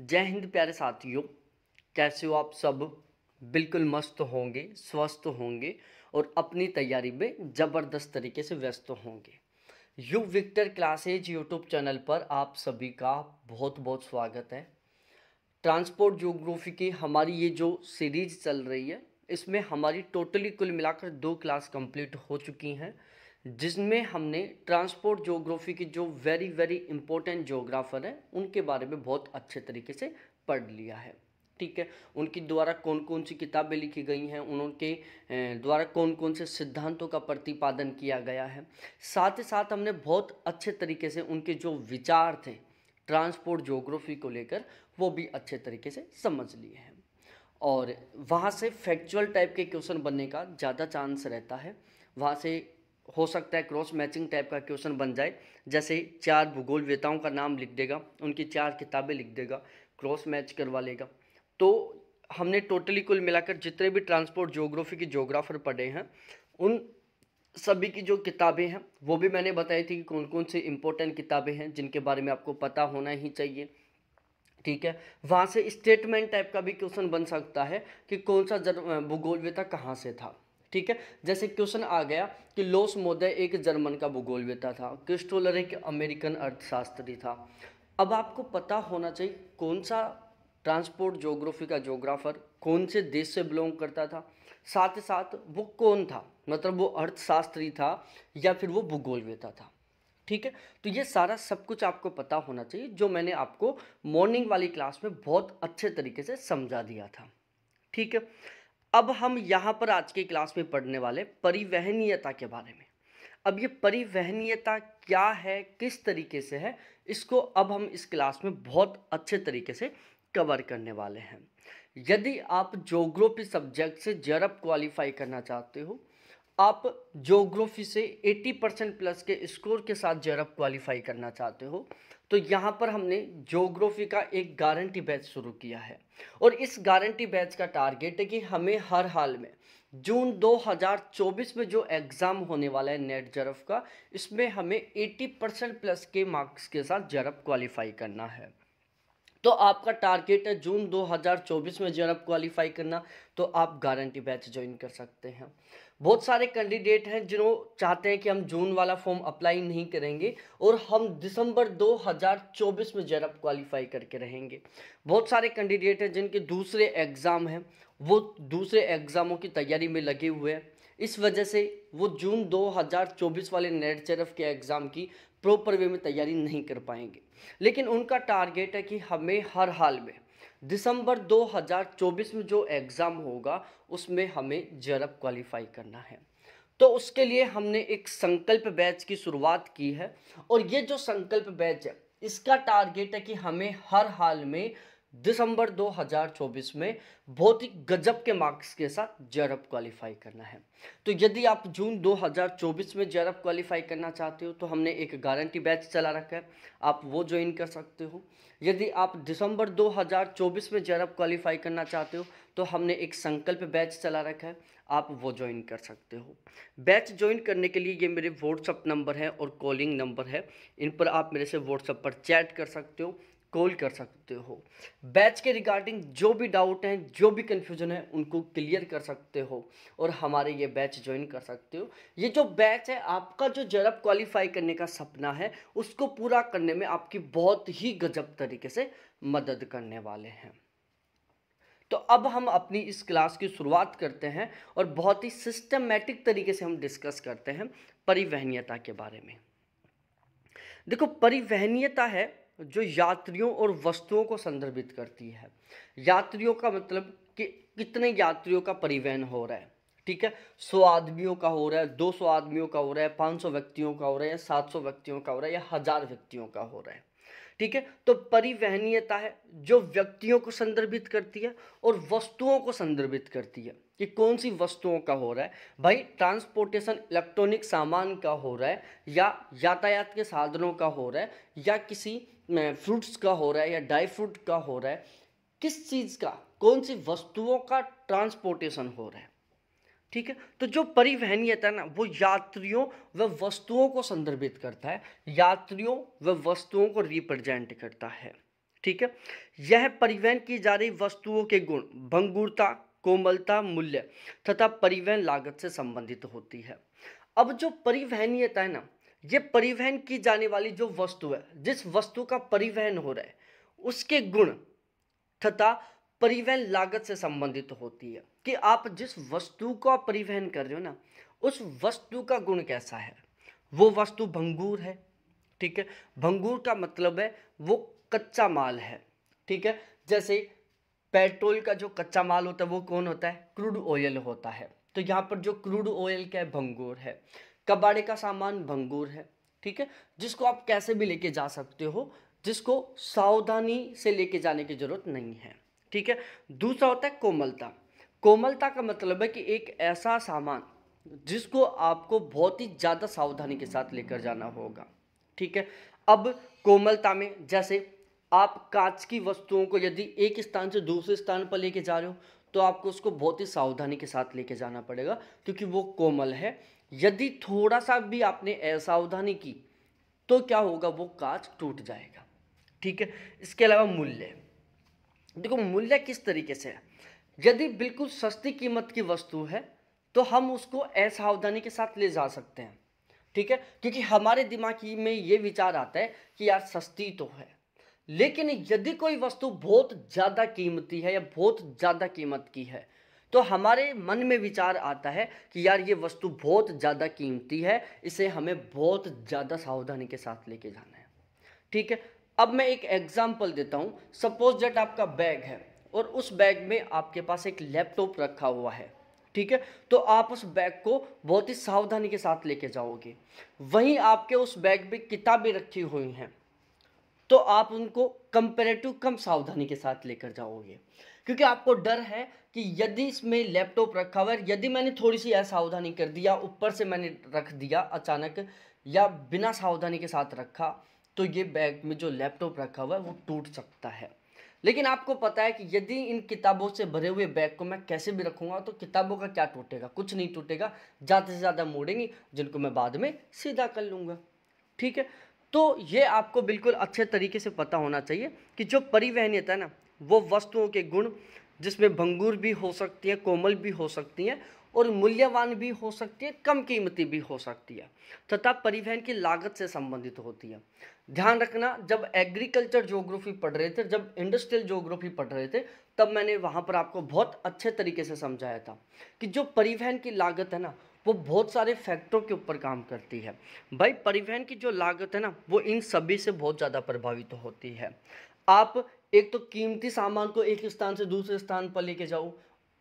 जय हिंद प्यारे साथियों कैसे हो आप सब बिल्कुल मस्त होंगे स्वस्थ होंगे और अपनी तैयारी में ज़बरदस्त तरीके से व्यस्त होंगे U Victor classes YouTube channel पर आप सभी का बहुत बहुत स्वागत है ट्रांसपोर्ट जियोग्राफी की हमारी ये जो सीरीज चल रही है इसमें हमारी टोटली कुल मिलाकर दो क्लास कंप्लीट हो चुकी हैं जिसमें हमने ट्रांसपोर्ट जोग्राफी के जो वेरी वेरी इंपॉर्टेंट जोग्राफर हैं उनके बारे में बहुत अच्छे तरीके से पढ़ लिया है ठीक है उनके द्वारा कौन कौन सी किताबें लिखी गई हैं उनके द्वारा कौन कौन से सिद्धांतों का प्रतिपादन किया गया है साथ ही साथ हमने बहुत अच्छे तरीके से उनके जो विचार थे ट्रांसपोर्ट जोग्राफी को लेकर वो भी अच्छे तरीके से समझ लिए हैं और वहाँ से फैक्चुअल टाइप के क्वेश्चन बनने का ज़्यादा चांस रहता है वहाँ से हो सकता है क्रॉस मैचिंग टाइप का क्वेश्चन बन जाए जैसे चार भूगोल वेताओं का नाम लिख देगा उनकी चार किताबें लिख देगा क्रॉस मैच करवा लेगा तो हमने टोटली कुल मिलाकर जितने भी ट्रांसपोर्ट जोग्राफी के जोग्राफर पढ़े हैं उन सभी की जो किताबें हैं वो भी मैंने बताई थी कि कौन कौन सी इम्पोर्टेंट किताबें हैं जिनके बारे में आपको पता होना ही चाहिए ठीक है वहाँ से स्टेटमेंट टाइप का भी क्वेश्चन बन सकता है कि कौन सा भूगोलवेता कहाँ से था ठीक है जैसे क्वेश्चन आ गया कि लोस मोदय एक जर्मन का वेता था क्रिस्टोलर एक अमेरिकन अर्थशास्त्री था अब आपको पता होना चाहिए कौन सा ट्रांसपोर्ट ज्योग्राफी का ज्योग्राफर कौन से देश से बिलोंग करता था साथ ही साथ वो कौन था मतलब वो अर्थशास्त्री था या फिर वो भूगोल वेता था ठीक है तो ये सारा सब कुछ आपको पता होना चाहिए जो मैंने आपको मॉर्निंग वाली क्लास में बहुत अच्छे तरीके से समझा दिया था ठीक है अब हम यहाँ पर आज के क्लास में पढ़ने वाले परिवहनीयता के बारे में अब ये परिवहनीयता क्या है किस तरीके से है इसको अब हम इस क्लास में बहुत अच्छे तरीके से कवर करने वाले हैं यदि आप जोग्रोपी सब्जेक्ट से जरब क्वालिफाई करना चाहते हो आप जोग्राफी से 80 परसेंट प्लस के स्कोर के साथ जेरअप क्वालिफाई करना चाहते हो तो यहाँ पर हमने जोग्राफी का एक गारंटी बैच शुरू किया है और इस गारंटी बैच का टारगेट है कि हमें हर हाल में जून 2024 में जो एग्ज़ाम होने वाला है नेट जरफ का इसमें हमें 80 परसेंट प्लस के मार्क्स के साथ जरफ क्वालिफाई करना है तो आपका टारगेट है जून 2024 में जब क्वालिफाई करना तो आप गारंटी बैच ज्वाइन कर सकते हैं बहुत सारे कैंडिडेट हैं जिन्हों चाहते हैं कि हम जून वाला फॉर्म अप्लाई नहीं करेंगे और हम दिसंबर 2024 में जरब क्वालिफाई करके रहेंगे बहुत सारे कैंडिडेट हैं जिनके दूसरे एग्ज़ाम हैं वो दूसरे एग्ज़ामों की तैयारी में लगे हुए हैं इस वजह से वो जून 2024 वाले नेट चरफ के एग्ज़ाम की प्रॉपर वे में तैयारी नहीं कर पाएंगे लेकिन उनका टारगेट है कि हमें हर हाल में दिसंबर 2024 में जो एग्ज़ाम होगा उसमें हमें जरब क्वालिफाई करना है तो उसके लिए हमने एक संकल्प बैच की शुरुआत की है और ये जो संकल्प बैच है इसका टारगेट है कि हमें हर हाल में दिसंबर 2024 में बहुत ही गजब के मार्क्स के साथ जेरअप क्वालिफाई करना है तो यदि आप जून 2024 में जेरअप क्वालिफाई करना चाहते हो तो हमने एक गारंटी बैच चला रखा है आप वो ज्वाइन कर सकते हो यदि आप दिसंबर 2024 में जेरअप क्वालिफाई करना चाहते हो तो हमने एक संकल्प बैच चला रखा है आप वो ज्वाइन कर सकते हो बैच ज्वाइन करने के लिए ये मेरे व्हाट्सअप नंबर है और कॉलिंग नंबर है इन पर आप मेरे से व्हाट्सअप पर चैट कर सकते हो कॉल कर सकते हो बैच के रिगार्डिंग जो भी डाउट हैं जो भी कन्फ्यूजन है उनको क्लियर कर सकते हो और हमारे ये बैच ज्वाइन कर सकते हो ये जो बैच है आपका जो जरब क्वालिफाई करने का सपना है उसको पूरा करने में आपकी बहुत ही गजब तरीके से मदद करने वाले हैं तो अब हम अपनी इस क्लास की शुरुआत करते हैं और बहुत ही सिस्टमेटिक तरीके से हम डिस्कस करते हैं परिवहनीयता के बारे में देखो परिवहनीयता है जो यात्रियों और वस्तुओं को संदर्भित करती है यात्रियों का मतलब कि कितने यात्रियों का परिवहन हो रहा है ठीक है सौ आदमियों का हो रहा है दो सौ आदमियों का हो रहा है पाँच सौ व्यक्तियों का हो रहा है या सात सौ व्यक्तियों का हो रहा है या हज़ार व्यक्तियों का हो रहा है ठीक है तो परिवहनीयता है जो व्यक्तियों को संदर्भित करती है और वस्तुओं को संदर्भित करती है कि कौन सी वस्तुओं का हो रहा है भाई ट्रांसपोर्टेशन इलेक्ट्रॉनिक सामान का हो रहा है या यातायात के साधनों का हो रहा है या किसी फ्रूट्स का हो रहा है या ड्राई फ्रूट का हो रहा है किस चीज़ का कौन सी वस्तुओं का ट्रांसपोर्टेशन हो रहा है ठीक है तो जो परिवहनीयत है ना वो यात्रियों व वस्तुओं को संदर्भित करता है यात्रियों व वस्तुओं को रिप्रेजेंट करता है ठीक है यह परिवहन की जा रही वस्तुओं के गुण भंगुरता कोमलता मूल्य तथा परिवहन लागत से संबंधित होती है अब जो परिवहनीयता है ना ये परिवहन की जाने वाली जो वस्तु है जिस वस्तु का परिवहन हो रहा है उसके गुण तथा परिवहन लागत से संबंधित होती है कि आप जिस वस्तु का परिवहन कर रहे हो ना उस वस्तु का गुण कैसा है वो वस्तु भंगूर है ठीक है भंगूर का मतलब है वो कच्चा माल है ठीक है जैसे पेट्रोल का जो कच्चा माल होता है वो कौन होता है क्रूड ऑयल होता है तो यहाँ पर जो क्रूड ऑयल क्या है भंगूर है कबाड़े का सामान भंगूर है ठीक है जिसको आप कैसे भी लेके जा सकते हो जिसको सावधानी से लेके जाने की ज़रूरत नहीं है ठीक है दूसरा होता है कोमलता कोमलता का मतलब है कि एक ऐसा सामान जिसको आपको बहुत ही ज़्यादा सावधानी के साथ लेकर जाना होगा ठीक है अब कोमलता में जैसे आप कांच की वस्तुओं को यदि एक स्थान से दूसरे स्थान पर लेके जा रहे हो तो आपको उसको बहुत ही सावधानी के साथ लेके जाना पड़ेगा क्योंकि वो कोमल है यदि थोड़ा सा भी आपने असावधानी की तो क्या होगा वो कांच टूट जाएगा ठीक है इसके अलावा मूल्य देखो मूल्य किस तरीके से है यदि बिल्कुल सस्ती कीमत की वस्तु है तो हम उसको असावधानी के साथ ले जा सकते हैं ठीक है क्योंकि हमारे दिमाग में ये विचार आता है कि यार सस्ती तो है लेकिन यदि कोई वस्तु बहुत ज़्यादा कीमती है या बहुत ज़्यादा कीमत की है तो हमारे मन में विचार आता है कि यार ये वस्तु बहुत ज़्यादा कीमती है इसे हमें बहुत ज़्यादा सावधानी के साथ लेके जाना है ठीक है अब मैं एक एग्जाम्पल देता हूँ सपोज डेट आपका बैग है और उस बैग में आपके पास एक लैपटॉप रखा हुआ है ठीक है तो आप उस बैग को बहुत ही सावधानी के साथ लेके जाओगे वहीं आपके उस बैग में किताबें रखी हुई हैं तो आप उनको कंपेरेटिव कम सावधानी के साथ लेकर जाओगे क्योंकि आपको डर है कि यदि इसमें लैपटॉप रखा हुआ है यदि मैंने थोड़ी सी असावधानी कर दिया ऊपर से मैंने रख दिया अचानक या बिना सावधानी के साथ रखा तो ये बैग में जो लैपटॉप रखा हुआ है वो टूट सकता है लेकिन आपको पता है कि यदि इन किताबों से भरे हुए बैग को मैं कैसे भी रखूँगा तो किताबों का क्या टूटेगा कुछ नहीं टूटेगा ज़्यादा से ज़्यादा मोड़ेंगी जिनको मैं बाद में सीधा कर लूँगा ठीक है तो ये आपको बिल्कुल अच्छे तरीके से पता होना चाहिए कि जो परिवहनीयता है ना वो वस्तुओं के गुण जिसमें भंगूर भी हो सकती है कोमल भी हो सकती हैं और मूल्यवान भी हो सकती है कम कीमती भी हो सकती है तथा परिवहन की लागत से संबंधित होती है ध्यान रखना जब एग्रीकल्चर ज्योग्राफी पढ़ रहे थे जब इंडस्ट्रियल ज्योग्राफी पढ़ रहे थे तब मैंने वहाँ पर आपको बहुत अच्छे तरीके से समझाया था कि जो परिवहन की लागत है ना वो बहुत सारे फैक्टरों के ऊपर काम करती है भाई परिवहन की जो लागत है ना वो इन सभी से बहुत ज़्यादा प्रभावित होती है आप एक तो कीमती सामान को एक स्थान से दूसरे स्थान पर लेके जाओ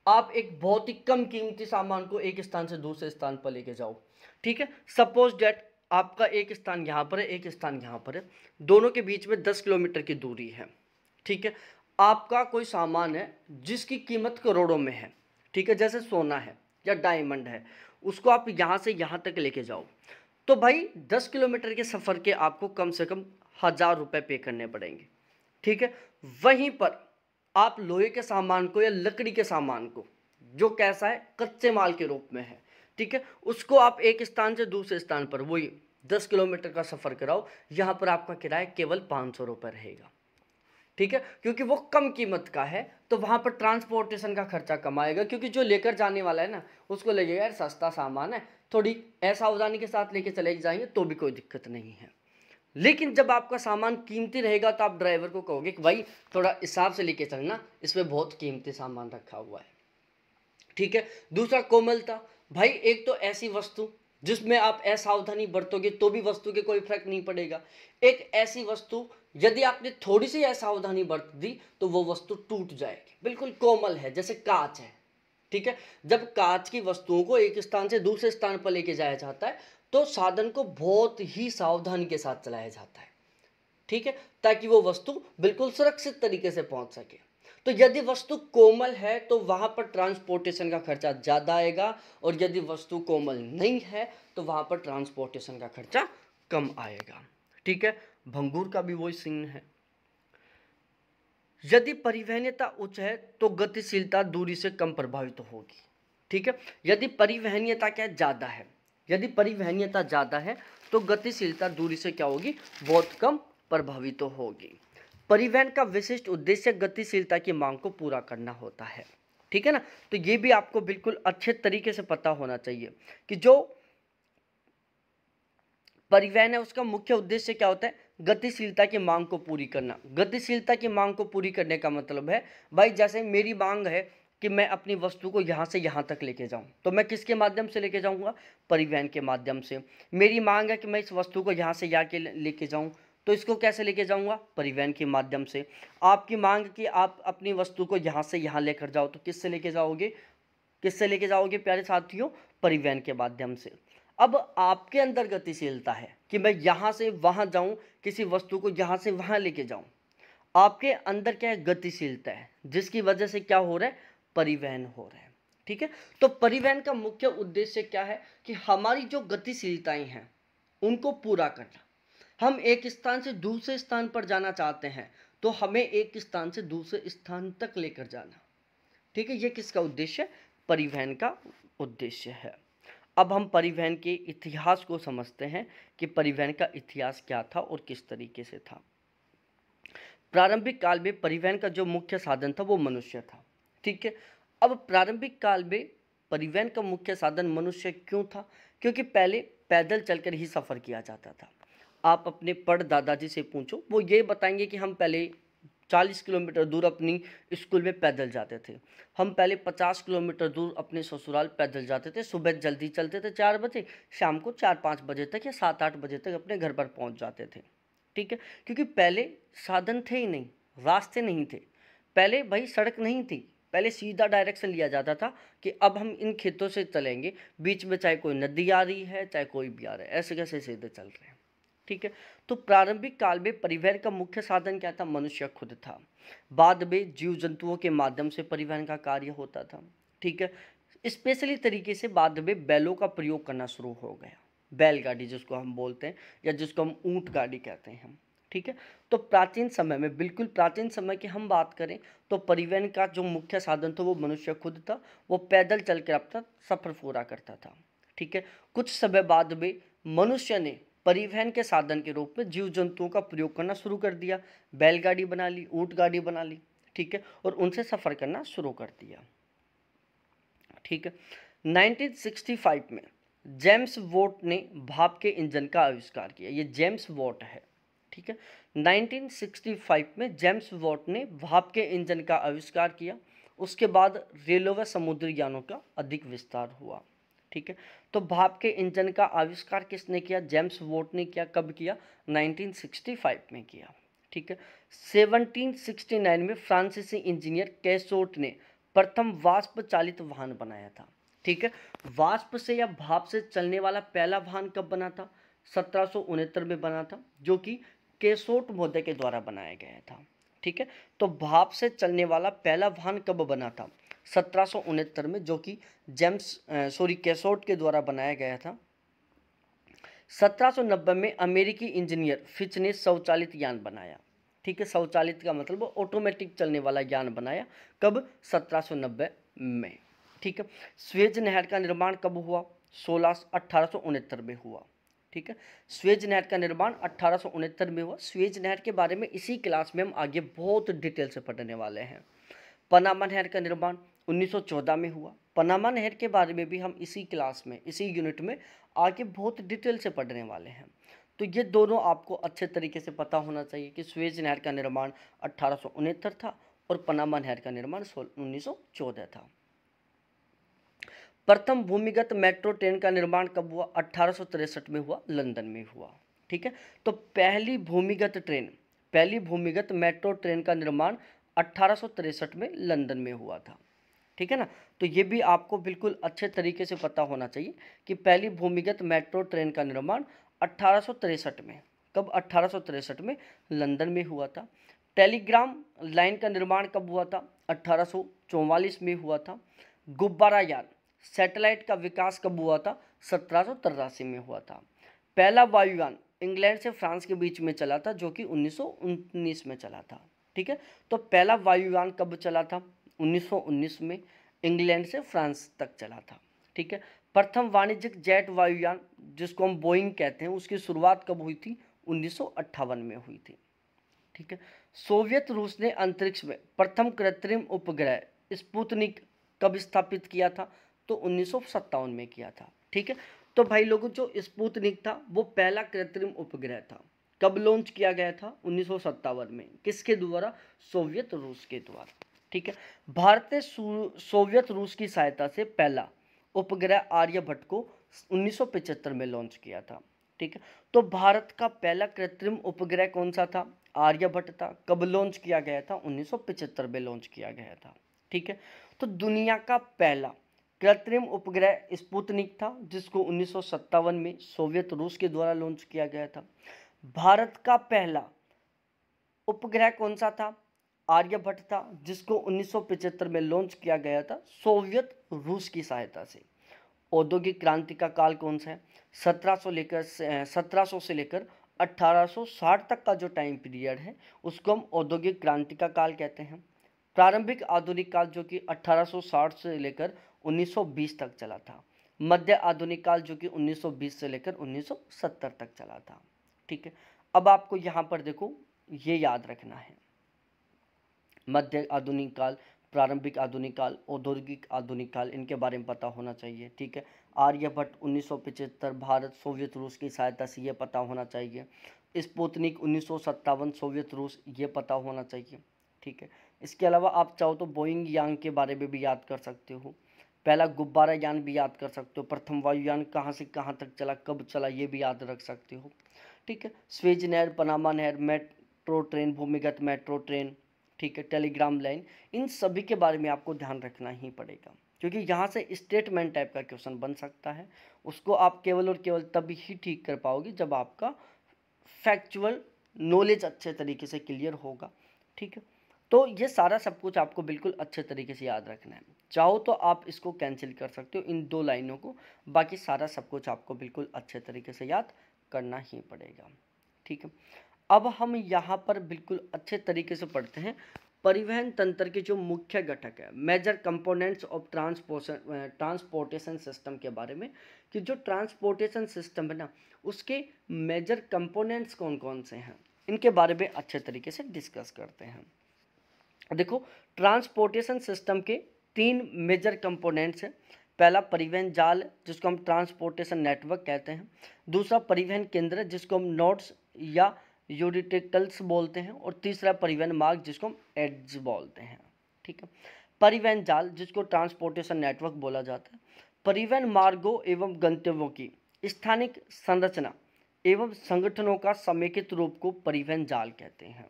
आप एक बहुत ही कम कीमती सामान को एक स्थान से दूसरे स्थान पर लेके जाओ ठीक है सपोज डैट आपका एक स्थान यहाँ पर है एक स्थान यहाँ पर है दोनों के बीच में दस किलोमीटर की दूरी है ठीक है आपका कोई सामान है जिसकी कीमत करोड़ों में है ठीक है जैसे सोना है या डायमंड है उसको आप यहाँ से यहाँ तक लेके जाओ तो भाई दस किलोमीटर के सफ़र के आपको कम से कम हज़ार रुपये पे करने पड़ेंगे ठीक है वहीं पर आप लोहे के सामान को या लकड़ी के सामान को जो कैसा है कच्चे माल के रूप में है ठीक है उसको आप एक स्थान से दूसरे स्थान पर वही दस किलोमीटर का सफ़र कराओ यहाँ पर आपका किराया केवल पाँच सौ रुपये रहेगा ठीक है क्योंकि वो कम कीमत का है तो वहाँ पर ट्रांसपोर्टेशन का खर्चा कम आएगा क्योंकि जो लेकर जाने वाला है ना उसको लगेगा यार सस्ता सामान है थोड़ी ऐसा सावधानी के साथ लेके चले जाएंगे तो भी कोई दिक्कत नहीं है लेकिन जब आपका सामान कीमती रहेगा तो आप ड्राइवर को कहोगे कि भाई थोड़ा हिसाब से लेके चलना इसमें बहुत कीमती सामान रखा हुआ है ठीक है दूसरा कोमलता भाई एक तो ऐसी वस्तु जिसमें आप असावधानी बरतोगे तो भी वस्तु के कोई फर्क नहीं पड़ेगा एक ऐसी वस्तु यदि आपने थोड़ी सी असावधानी बरत दी तो वो वस्तु टूट जाएगी बिल्कुल कोमल है जैसे कांच है ठीक है जब कांच की वस्तुओं को एक स्थान से दूसरे स्थान पर लेके जाया जाता है तो साधन को बहुत ही सावधानी के साथ चलाया जाता है ठीक है ताकि वो वस्तु बिल्कुल सुरक्षित तरीके से पहुंच सके तो यदि वस्तु कोमल है तो वहां पर ट्रांसपोर्टेशन का खर्चा ज़्यादा आएगा और यदि वस्तु कोमल नहीं है तो वहां पर ट्रांसपोर्टेशन का खर्चा कम आएगा ठीक है भंगूर का भी वही सीन है यदि परिवहनीयता उच्च है तो गतिशीलता दूरी से कम प्रभावित होगी ठीक है यदि परिवहनीयता क्या ज़्यादा है यदि परिवहनीयता ज़्यादा है तो गतिशीलता दूरी से क्या होगी बहुत कम प्रभावित तो होगी परिवहन का विशिष्ट उद्देश्य गतिशीलता की मांग को पूरा करना होता है ठीक है ना तो ये भी आपको बिल्कुल अच्छे तरीके से पता होना चाहिए कि जो परिवहन है उसका मुख्य उद्देश्य क्या होता है गतिशीलता की मांग को पूरी करना गतिशीलता की मांग को पूरी करने का मतलब है भाई जैसे मेरी मांग है कि मैं अपनी वस्तु को यहाँ से यहाँ तक लेके जाऊँ तो मैं किसके माध्यम से लेके जाऊँगा परिवहन के माध्यम से मेरी मांग है कि मैं इस वस्तु को यहाँ से यहाँ के लेके जाऊँ तो इसको कैसे लेके जाऊँगा परिवहन के माध्यम से आपकी मांग कि आप अपनी वस्तु को यहाँ से यहाँ लेकर जाओ तो किससे लेके जाओगे किससे लेके जाओगे प्यारे साथियों परिवहन के माध्यम से अब आपके अंदर गतिशीलता है कि मैं यहाँ से वहाँ जाऊँ किसी वस्तु को यहाँ से वहाँ लेके जाऊँ आपके अंदर क्या है गतिशीलता है जिसकी वजह से क्या हो रहा है परिवहन हो रहा है ठीक है तो परिवहन का मुख्य उद्देश्य क्या है कि हमारी जो गतिशीलताएं हैं उनको पूरा करना हम एक स्थान से दूसरे स्थान पर जाना चाहते हैं तो हमें एक स्थान से दूसरे स्थान तक लेकर जाना ठीक है ये किसका उद्देश्य परिवहन का उद्देश्य है अब हम परिवहन के इतिहास को समझते हैं कि परिवहन का इतिहास क्या था और किस तरीके से था प्रारंभिक काल में परिवहन का जो मुख्य साधन था वो मनुष्य था ठीक है अब प्रारंभिक काल में परिवहन का मुख्य साधन मनुष्य क्यों था क्योंकि पहले पैदल चलकर ही सफ़र किया जाता था आप अपने पड़ दादाजी से पूछो वो ये बताएंगे कि हम पहले चालीस किलोमीटर दूर अपनी स्कूल में पैदल जाते थे हम पहले पचास किलोमीटर दूर अपने ससुराल पैदल जाते थे सुबह जल्दी चलते थे चार बजे शाम को चार पाँच बजे तक या सात आठ बजे तक अपने घर पर पहुंच जाते थे ठीक है क्योंकि पहले साधन थे ही नहीं रास्ते नहीं थे पहले भाई सड़क नहीं थी पहले सीधा डायरेक्शन लिया जाता था कि अब हम इन खेतों से चलेंगे बीच में चाहे कोई नदी आ रही है चाहे कोई भी आ रहा है ऐसे कैसे सीधे चल रहे हैं ठीक है तो प्रारंभिक काल में परिवहन का मुख्य साधन क्या था मनुष्य खुद था बाद में जीव जंतुओं के माध्यम से परिवहन का कार्य होता था ठीक है स्पेशली तरीके से बाद में बैलों का प्रयोग करना शुरू हो गया बैलगाड़ी जिसको हम बोलते हैं या जिसको हम ऊँट गाड़ी कहते हैं ठीक है तो प्राचीन समय में बिल्कुल प्राचीन समय की हम बात करें तो परिवहन का जो मुख्य साधन था वो मनुष्य खुद था वो पैदल चल कर अपना सफर पूरा करता था ठीक है कुछ समय बाद में मनुष्य ने परिवहन के साधन के रूप में जीव जंतुओं का प्रयोग करना शुरू कर दिया बैलगाड़ी बना ली ऊँट गाड़ी बना ली ठीक है और उनसे सफ़र करना शुरू कर दिया ठीक है 1965 में जेम्स वोट ने भाप के इंजन का आविष्कार किया ये जेम्स वोट है ठीक है 1965 में जेम्स वोट ने भाप के इंजन का आविष्कार किया उसके बाद रेलों व समुद्री यानों का अधिक विस्तार हुआ ठीक है तो भाप के इंजन का आविष्कार किसने किया जेम्स वोट ने किया कब किया 1965 में किया ठीक है 1769 में फ्रांसीसी इंजीनियर कैसोट ने प्रथम वाष्प चालित वाहन बनाया था ठीक है वाष्प से या भाप से चलने वाला पहला वाहन कब बना था सत्रह में बना था जो कि केसोट मोदे के द्वारा बनाया गया था ठीक है तो भाप से चलने वाला पहला वाहन कब बना था सत्रह में जो कि जेम्स सॉरी कैसोट के द्वारा बनाया गया था 1790 में अमेरिकी इंजीनियर फिच ने स्वचालित यान बनाया ठीक है स्वचालित का मतलब ऑटोमेटिक चलने वाला यान बनाया कब 1790 में ठीक है स्वेज नहर का निर्माण कब हुआ सोलह अट्ठारह में हुआ ठीक है स्वेज नहर का निर्माण अट्ठारह में हुआ स्वेज नहर के बारे में इसी क्लास में हम आगे बहुत डिटेल से पढ़ने वाले हैं पनामा नहर का निर्माण 1914 में हुआ पनामा नहर के बारे में भी हम इसी क्लास में इसी यूनिट में आगे बहुत डिटेल से पढ़ने वाले हैं तो ये दोनों आपको अच्छे तरीके से पता होना चाहिए कि स्वेज नहर का निर्माण अट्ठारह था और पनामा नहर का निर्माण उन्नीस था प्रथम भूमिगत मेट्रो ट्रेन का निर्माण कब हुआ अट्ठारह में हुआ लंदन में हुआ ठीक है तो पहली भूमिगत ट्रेन पहली भूमिगत मेट्रो ट्रेन का निर्माण अट्ठारह में लंदन में हुआ था ठीक है ना तो ये भी आपको बिल्कुल अच्छे तरीके से पता होना चाहिए कि पहली भूमिगत मेट्रो ट्रेन का निर्माण अट्ठारह में कब अट्ठारह में लंदन में हुआ था टेलीग्राम लाइन का निर्माण कब हुआ था अट्ठारह में हुआ था गुब्बारा यान सैटेलाइट का विकास कब हुआ था सत्रह में हुआ था पहला वायुयान इंग्लैंड से फ्रांस के बीच में चला था जो कि उन्नीस में चला था ठीक है तो पहला वायुयान कब चला था 1919 में इंग्लैंड से फ्रांस तक चला था ठीक है प्रथम वाणिज्यिक जेट वायुयान जिसको हम बोइंग कहते हैं उसकी शुरुआत कब हुई थी उन्नीस में हुई थी ठीक है सोवियत रूस ने अंतरिक्ष में प्रथम कृत्रिम उपग्रह स्पुतनिक कब स्थापित किया था तो उन्नीस में किया था ठीक है तो भाई लोगों जो स्पुतनिक था वो पहला कृत्रिम उपग्रह था कब लॉन्च किया गया था उन्नीस में किसके द्वारा सोवियत रूस के द्वारा ठीक है भारत ने सोवियत रूस की सहायता से पहला उपग्रह आर्यभट्ट को 1975 में लॉन्च किया था ठीक है तो भारत का पहला कृत्रिम उपग्रह कौन सा था आर्यभट्ट था कब लॉन्च किया गया था 1975 में लॉन्च किया गया था ठीक है तो दुनिया का पहला कृत्रिम उपग्रह स्पुतनिक था जिसको उन्नीस में सोवियत रूस के द्वारा लॉन्च किया गया था भारत का पहला उपग्रह कौन सा था आर्यभट्ट था जिसको 1975 में लॉन्च किया गया था सोवियत रूस की सहायता से औद्योगिक क्रांति का काल कौन सा है 1700 लेकर 1700 से लेकर 1860 तक का जो टाइम पीरियड है उसको हम औद्योगिक क्रांति का काल कहते हैं प्रारंभिक आधुनिक काल जो कि 1860 से लेकर 1920 तक चला था मध्य आधुनिक काल जो कि 1920 से लेकर 1970 तक चला था ठीक है अब आपको यहाँ पर देखो ये याद रखना है मध्य आधुनिक काल प्रारंभिक आधुनिक काल औद्योगिक आधुनिक काल इनके बारे में पता होना चाहिए ठीक है आर्यभट्ट उन्नीस भारत सोवियत रूस की सहायता से ये पता होना चाहिए स्पुतनिक उन्नीस सोवियत रूस ये पता होना चाहिए ठीक है इसके अलावा आप चाहो तो बोइंग यांग के बारे में भी याद कर सकते हो पहला गुब्बारा यान भी याद कर सकते हो प्रथम वायुयान कहाँ से कहाँ तक चला कब चला ये भी याद रख सकते हो ठीक है स्वेज नहर पनामा नहर मेट्रो ट्रेन भूमिगत मेट्रो ट्रेन ठीक है टेलीग्राम लाइन इन सभी के बारे में आपको ध्यान रखना ही पड़ेगा क्योंकि यहाँ से स्टेटमेंट टाइप का क्वेश्चन बन सकता है उसको आप केवल और केवल तभी ही ठीक कर पाओगे जब आपका फैक्चुअल नॉलेज अच्छे तरीके से क्लियर होगा ठीक है तो ये सारा सब कुछ आपको बिल्कुल अच्छे तरीके से याद रखना है चाहो तो आप इसको कैंसिल कर सकते हो इन दो लाइनों को बाकी सारा सब कुछ आपको बिल्कुल अच्छे तरीके से याद करना ही पड़ेगा ठीक है अब हम यहाँ पर बिल्कुल अच्छे तरीके से पढ़ते हैं परिवहन तंत्र के जो मुख्य घटक है major components of transport transportation system के बारे में कि जो ट्रांसपोर्टेशन सिस्टम है ना उसके मेजर कंपोनेंट्स कौन कौन से हैं इनके बारे में अच्छे तरीके से डिस्कस करते हैं देखो ट्रांसपोर्टेशन सिस्टम के तीन मेजर कंपोनेंट्स हैं पहला परिवहन जाल जिसको हम ट्रांसपोर्टेशन नेटवर्क कहते हैं दूसरा परिवहन केंद्र जिसको हम नोट्स या यूरिटिकल्स बोलते हैं और तीसरा परिवहन मार्ग जिसको हम एड्स बोलते हैं ठीक है परिवहन जाल जिसको ट्रांसपोर्टेशन नेटवर्क बोला जाता है परिवहन मार्गों एवं गंतव्यों की स्थानिक संरचना एवं संगठनों का समेकित रूप को परिवहन जाल कहते हैं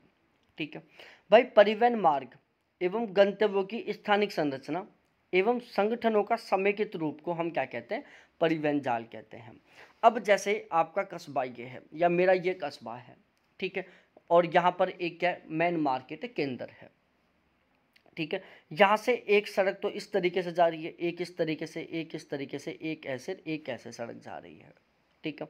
ठीक है भाई परिवहन मार्ग एवं गंतव्यों की स्थानिक संरचना एवं संगठनों का समेकित रूप को हम क्या कहते हैं परिवहन जाल कहते हैं अब जैसे आपका कस्बा ये है या मेरा ये कस्बा है ठीक है और यहाँ पर एक क्या मेन मार्केट केंद्र है ठीक है यहाँ से एक सड़क तो इस तरीके से जा रही है एक इस तरीके से एक इस तरीके से एक ऐसे एक ऐसे सड़क जा रही है ठीक है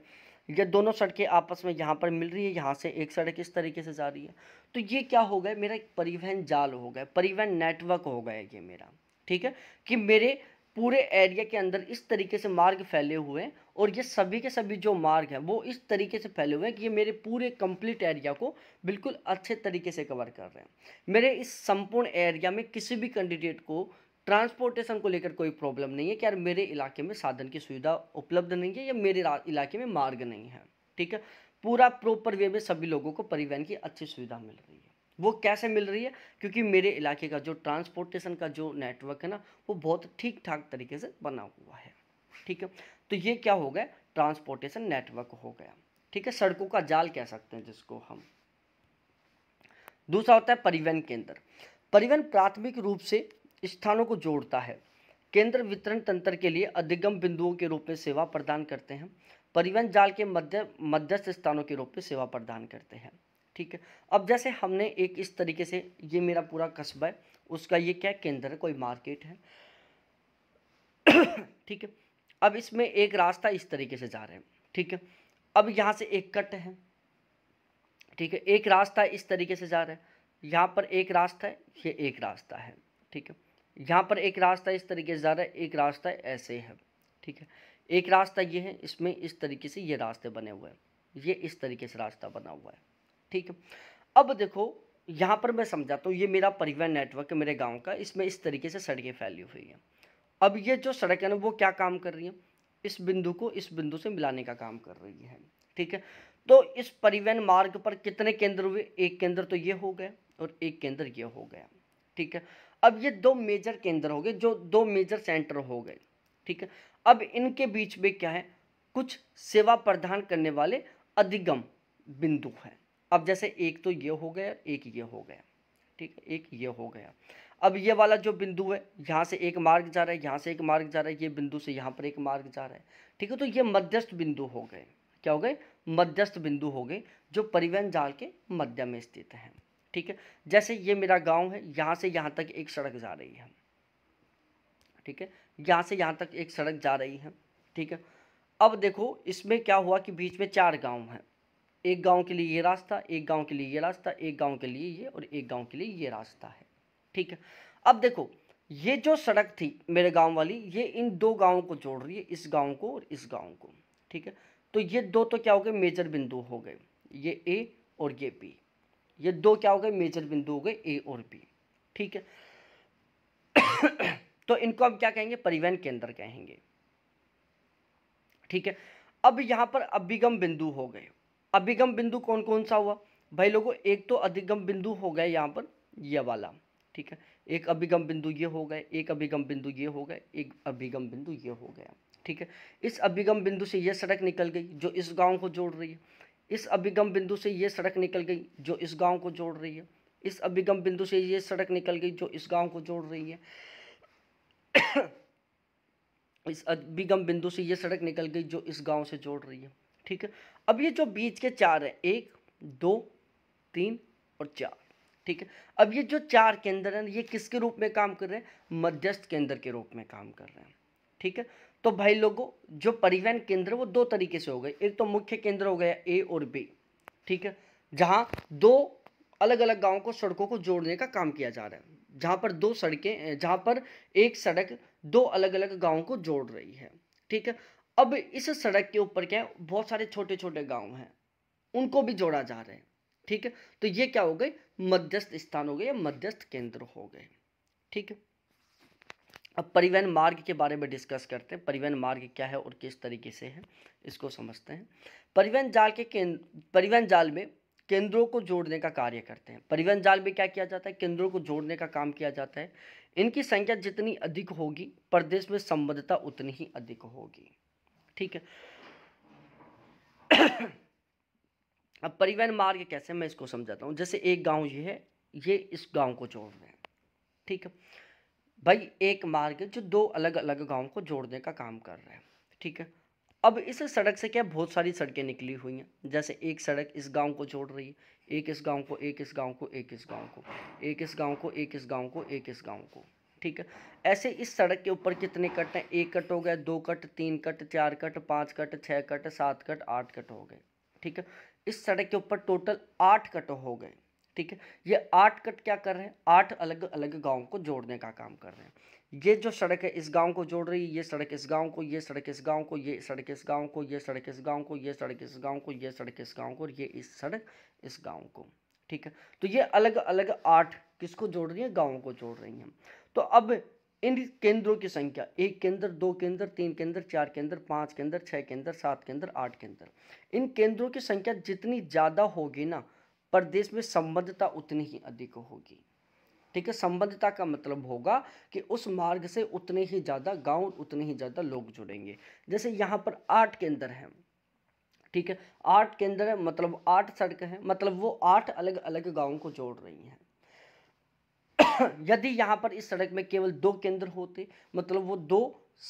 ये दोनों सड़कें आपस में यहाँ पर मिल रही है यहाँ से एक सड़क इस तरीके से जा रही है तो ये क्या हो गया मेरा एक परिवहन जाल हो गया परिवहन नेटवर्क हो गया ये मेरा ठीक है कि मेरे पूरे एरिया के अंदर इस तरीके से मार्ग फैले हुए हैं और ये सभी के सभी जो मार्ग हैं वो इस तरीके से फैले हुए हैं कि ये मेरे पूरे कंप्लीट एरिया को बिल्कुल अच्छे तरीके से कवर कर रहे हैं मेरे इस संपूर्ण एरिया में किसी भी कैंडिडेट को ट्रांसपोर्टेशन को लेकर कोई प्रॉब्लम नहीं है कि यार मेरे इलाके में साधन की सुविधा उपलब्ध नहीं है या मेरे इलाके में मार्ग नहीं है ठीक है पूरा प्रॉपर वे में सभी लोगों को परिवहन की अच्छी सुविधा मिल रही है वो कैसे मिल रही है क्योंकि मेरे इलाके का जो ट्रांसपोर्टेशन का जो नेटवर्क है ना वो बहुत ठीक ठाक तरीके से बना हुआ है ठीक है तो ये क्या हो गया ट्रांसपोर्टेशन नेटवर्क हो गया ठीक है सड़कों का जाल कह सकते हैं जिसको हम दूसरा होता है परिवहन केंद्र परिवहन प्राथमिक रूप से स्थानों को जोड़ता है केंद्र वितरण तंत्र के लिए अधिगम बिंदुओं के रूप में सेवा प्रदान करते हैं परिवहन जाल के मध्य मध्यस्थ स्थानों के रूप में सेवा प्रदान करते हैं ठीक है अब जैसे हमने एक इस तरीके से ये मेरा पूरा कस्बा है उसका ये क्या केंद्र है कोई मार्केट है ठीक है अब इसमें एक रास्ता इस तरीके से जा रहे हैं ठीक है अब यहाँ से एक कट है ठीक है एक रास्ता इस तरीके से जा रहा है यहाँ पर एक रास्ता है ये एक रास्ता है ठीक है यहाँ पर एक रास्ता इस तरीके से जा रहा है एक रास्ता ऐसे है ठीक है एक रास्ता ये है इसमें इस तरीके से ये रास्ते बने हुए हैं ये इस तरीके से रास्ता बना हुआ है ठीक है अब देखो यहाँ पर मैं समझाता तो हूँ ये मेरा परिवहन नेटवर्क है मेरे गाँव का इसमें इस तरीके से सड़कें फैली हुई हैं अब ये जो सड़क है ना वो क्या काम कर रही है इस बिंदु को इस बिंदु से मिलाने का काम कर रही है ठीक है तो इस परिवहन मार्ग पर कितने केंद्र हुए एक केंद्र तो ये हो गया और एक केंद्र ये हो गया ठीक है अब ये दो मेजर केंद्र हो गए जो दो मेजर सेंटर हो गए ठीक है अब इनके बीच में क्या है कुछ सेवा प्रदान करने वाले अधिगम बिंदु हैं अब जैसे एक तो ये हो गया एक ये हो गया ठीक है एक ये हो गया अब ये वाला जो बिंदु है यहाँ से एक मार्ग जा रहा है यहाँ से एक मार्ग जा रहा है ये बिंदु से यहाँ पर एक मार्ग जा रहा है ठीक है तो ये मध्यस्थ बिंदु हो गए क्या हो गए मध्यस्थ बिंदु हो गए जो परिवहन जाल के मध्य में स्थित हैं ठीक है जैसे ये मेरा गांव है यहाँ से यहाँ तक एक सड़क जा रही है ठीक है यहाँ से यहाँ तक एक सड़क जा रही है ठीक है अब देखो इसमें क्या हुआ कि बीच में चार गांव हैं एक गांव के लिए ये रास्ता एक गांव के लिए ये रास्ता एक गांव के लिए ये और एक गांव के लिए ये रास्ता है ठीक है अब देखो ये जो सड़क थी मेरे गांव वाली ये इन दो गांवों को जोड़ रही है इस गांव को और इस गांव को ठीक है तो ये दो तो क्या हो गए मेजर बिंदु हो गए ये ए और ये बी ये दो क्या हो गए मेजर बिंदु हो गए ए और बी ठीक है तो इनको हम क्या कहेंगे परिवहन केंद्र कहेंगे ठीक है अब यहां पर अभिगम बिंदु हो गए अभिगम बिंदु कौन कौन सा हुआ भाई लोगों एक तो अधिगम बिंदु हो गया यहाँ पर यह वाला ठीक है एक अभिगम बिंदु ये हो गए एक अभिगम बिंदु ये हो गए एक अभिगम बिंदु ये हो गया ठीक है इस अभिगम बिंदु से यह सड़क निकल गई जो इस गांव को जोड़ रही है इस अभिगम बिंदु से ये सड़क निकल गई जो इस गांव को जोड़ रही है इस अभिगम बिंदु से ये सड़क निकल गई जो इस गांव को जोड़ रही है इस अभिगम बिंदु से ये सड़क निकल गई जो इस गांव से जोड़ रही है ठीक है अब ये जो बीच के चार हैं एक दो तीन और चार ठीक है अब ये जो चार केंद्र हैं ये किसके रूप में काम कर रहे हैं मध्यस्थ केंद्र के रूप में काम कर रहे हैं ठीक है तो भाई लोगों जो परिवहन केंद्र वो दो तरीके से हो गए एक तो मुख्य केंद्र हो गया ए और बी ठीक है जहाँ दो अलग अलग गाँव को सड़कों को जोड़ने का काम किया जा रहा है जहाँ पर दो सड़कें जहाँ पर एक सड़क दो अलग अलग गाँव को जोड़ रही है ठीक है अब इस सड़क के ऊपर क्या है बहुत सारे छोटे छोटे गांव हैं उनको भी जोड़ा जा रहा है ठीक है तो ये क्या हो गए मध्यस्थ स्थान हो गए या मध्यस्थ केंद्र हो गए ठीक है अब परिवहन मार्ग के बारे में डिस्कस करते हैं परिवहन मार्ग क्या है और किस तरीके से है इसको समझते हैं परिवहन जाल के केंद्र परिवहन जाल में केंद्रों को जोड़ने का कार्य करते हैं परिवहन जाल में क्या किया जाता है केंद्रों को जोड़ने का काम किया जाता है इनकी संख्या जितनी अधिक होगी प्रदेश में संबद्धता उतनी ही अधिक होगी ठीक है अब परिवहन मार्ग कैसे मैं इसको समझाता हूँ जैसे एक गांव ये है ये इस गांव को जोड़ रहे हैं ठीक है भाई एक मार्ग जो दो अलग अलग गांव को जोड़ने का काम कर रहे हैं ठीक है अब इस सड़क से क्या बहुत सारी सड़कें निकली हुई हैं जैसे एक सड़क इस गांव को जोड़ रही है एक इस गांव को एक इस गांव को एक इस गांव को एक इस गांव को एक इस गांव को एक इस गांव को ठीक है ऐसे इस सड़क के ऊपर कितने कट हैं एक कट हो गया दो कट तीन कट चार कट पाँच कट छः कट सात कट आठ कट हो गए ठीक है इस सड़क के ऊपर टोटल आठ कट हो गए ठीक है ये आठ कट क्या कर रहे हैं आठ अलग अलग गाँव को जोड़ने का काम कर रहे हैं ये जो सड़क है इस गांव को जोड़ रही है ये सड़क इस गांव को ये सड़क इस गांव को ये सड़क इस गांव को ये सड़क इस गांव को ये सड़क इस गांव को ये सड़क इस गांव को और ये इस सड़क इस गांव को ठीक है तो ये अलग अलग आठ किसको जोड़ रही है गाँव को जोड़ रही हैं तो अब इन केंद्रों की संख्या एक केंद्र दो केंद्र तीन केंद्र चार केंद्र पाँच केंद्र छः केंद्र सात केंद्र आठ केंद्र इन केंद्रों की संख्या जितनी ज़्यादा होगी ना प्रदेश में संबद्धता उतनी ही अधिक होगी ठीक है संबद्धता का मतलब होगा कि उस मार्ग से उतने ही ज़्यादा गांव उतने ही ज़्यादा लोग जुड़ेंगे जैसे यहाँ पर आठ केंद्र हैं ठीक है आठ केंद्र है मतलब आठ सड़क हैं मतलब वो आठ अलग अलग गाँव को जोड़ रही हैं यदि यहाँ पर इस सड़क में केवल दो केंद्र होते मतलब वो दो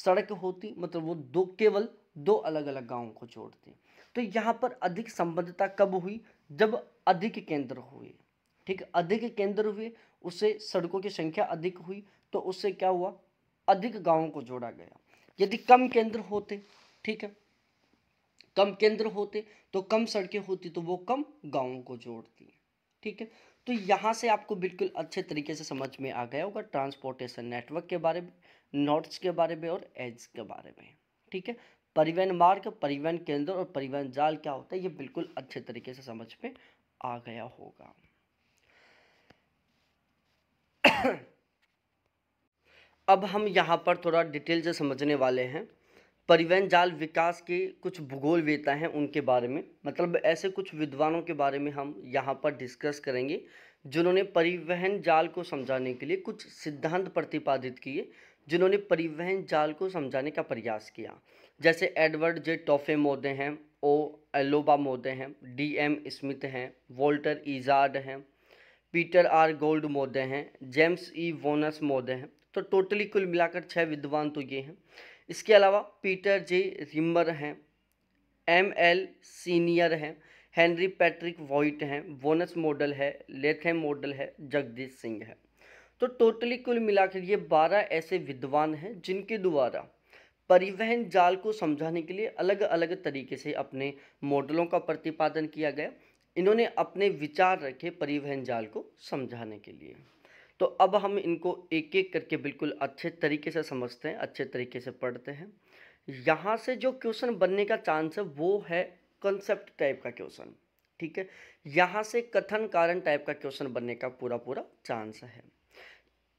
सड़क होती मतलब वो दो केवल दो अलग अलग गांवों को जोड़ते तो यहाँ पर अधिक संबद्धता कब हुई जब अधिक केंद्र हुए ठीक अधिक केंद्र हुए उससे सड़कों की संख्या अधिक हुई तो उससे क्या हुआ अधिक गांवों को जोड़ा गया यदि कम केंद्र होते ठीक है कम केंद्र होते तो कम सड़कें होती तो वो कम गांवों को जोड़ती ठीक है तो यहाँ से आपको बिल्कुल अच्छे तरीके से समझ में आ गया होगा ट्रांसपोर्टेशन नेटवर्क के बारे में नोट्स के बारे में और एज के बारे में ठीक है परिवहन मार्ग परिवहन केंद्र और परिवहन जाल क्या होता है ये बिल्कुल अच्छे तरीके से समझ में आ गया होगा अब हम यहाँ पर थोड़ा डिटेल से समझने वाले हैं परिवहन जाल विकास के कुछ भूगोल वेता हैं उनके बारे में मतलब ऐसे कुछ विद्वानों के बारे में हम यहाँ पर डिस्कस करेंगे जिन्होंने परिवहन जाल को समझाने के लिए कुछ सिद्धांत प्रतिपादित किए जिन्होंने परिवहन जाल को समझाने का प्रयास किया जैसे एडवर्ड जे टोफे मोदे हैं ओ एलोबा मोदे हैं डी एम स्मिथ हैं वॉल्टर ईजार्ड हैं पीटर आर गोल्ड मोदे हैं जेम्स ई वोनस मोदे हैं तो टोटली कुल मिलाकर छः विद्वान तो ये हैं इसके अलावा पीटर जे रिमर हैं एम एल सीनियर हैं हेनरी पैट्रिक वॉइट हैं बोनस मॉडल है लेथेम मॉडल है जगदीश सिंह है तो टोटली कुल मिलाकर ये बारह ऐसे विद्वान हैं जिनके द्वारा परिवहन जाल को समझाने के लिए अलग अलग तरीके से अपने मॉडलों का प्रतिपादन किया गया इन्होंने अपने विचार रखे परिवहन जाल को समझाने के लिए तो अब हम इनको एक एक करके बिल्कुल अच्छे तरीके से समझते हैं अच्छे तरीके से पढ़ते हैं यहाँ से जो क्वेश्चन बनने का चांस है वो है कंसेप्ट टाइप का क्वेश्चन ठीक है यहाँ से कथन कारण टाइप का क्वेश्चन बनने का पूरा पूरा चांस है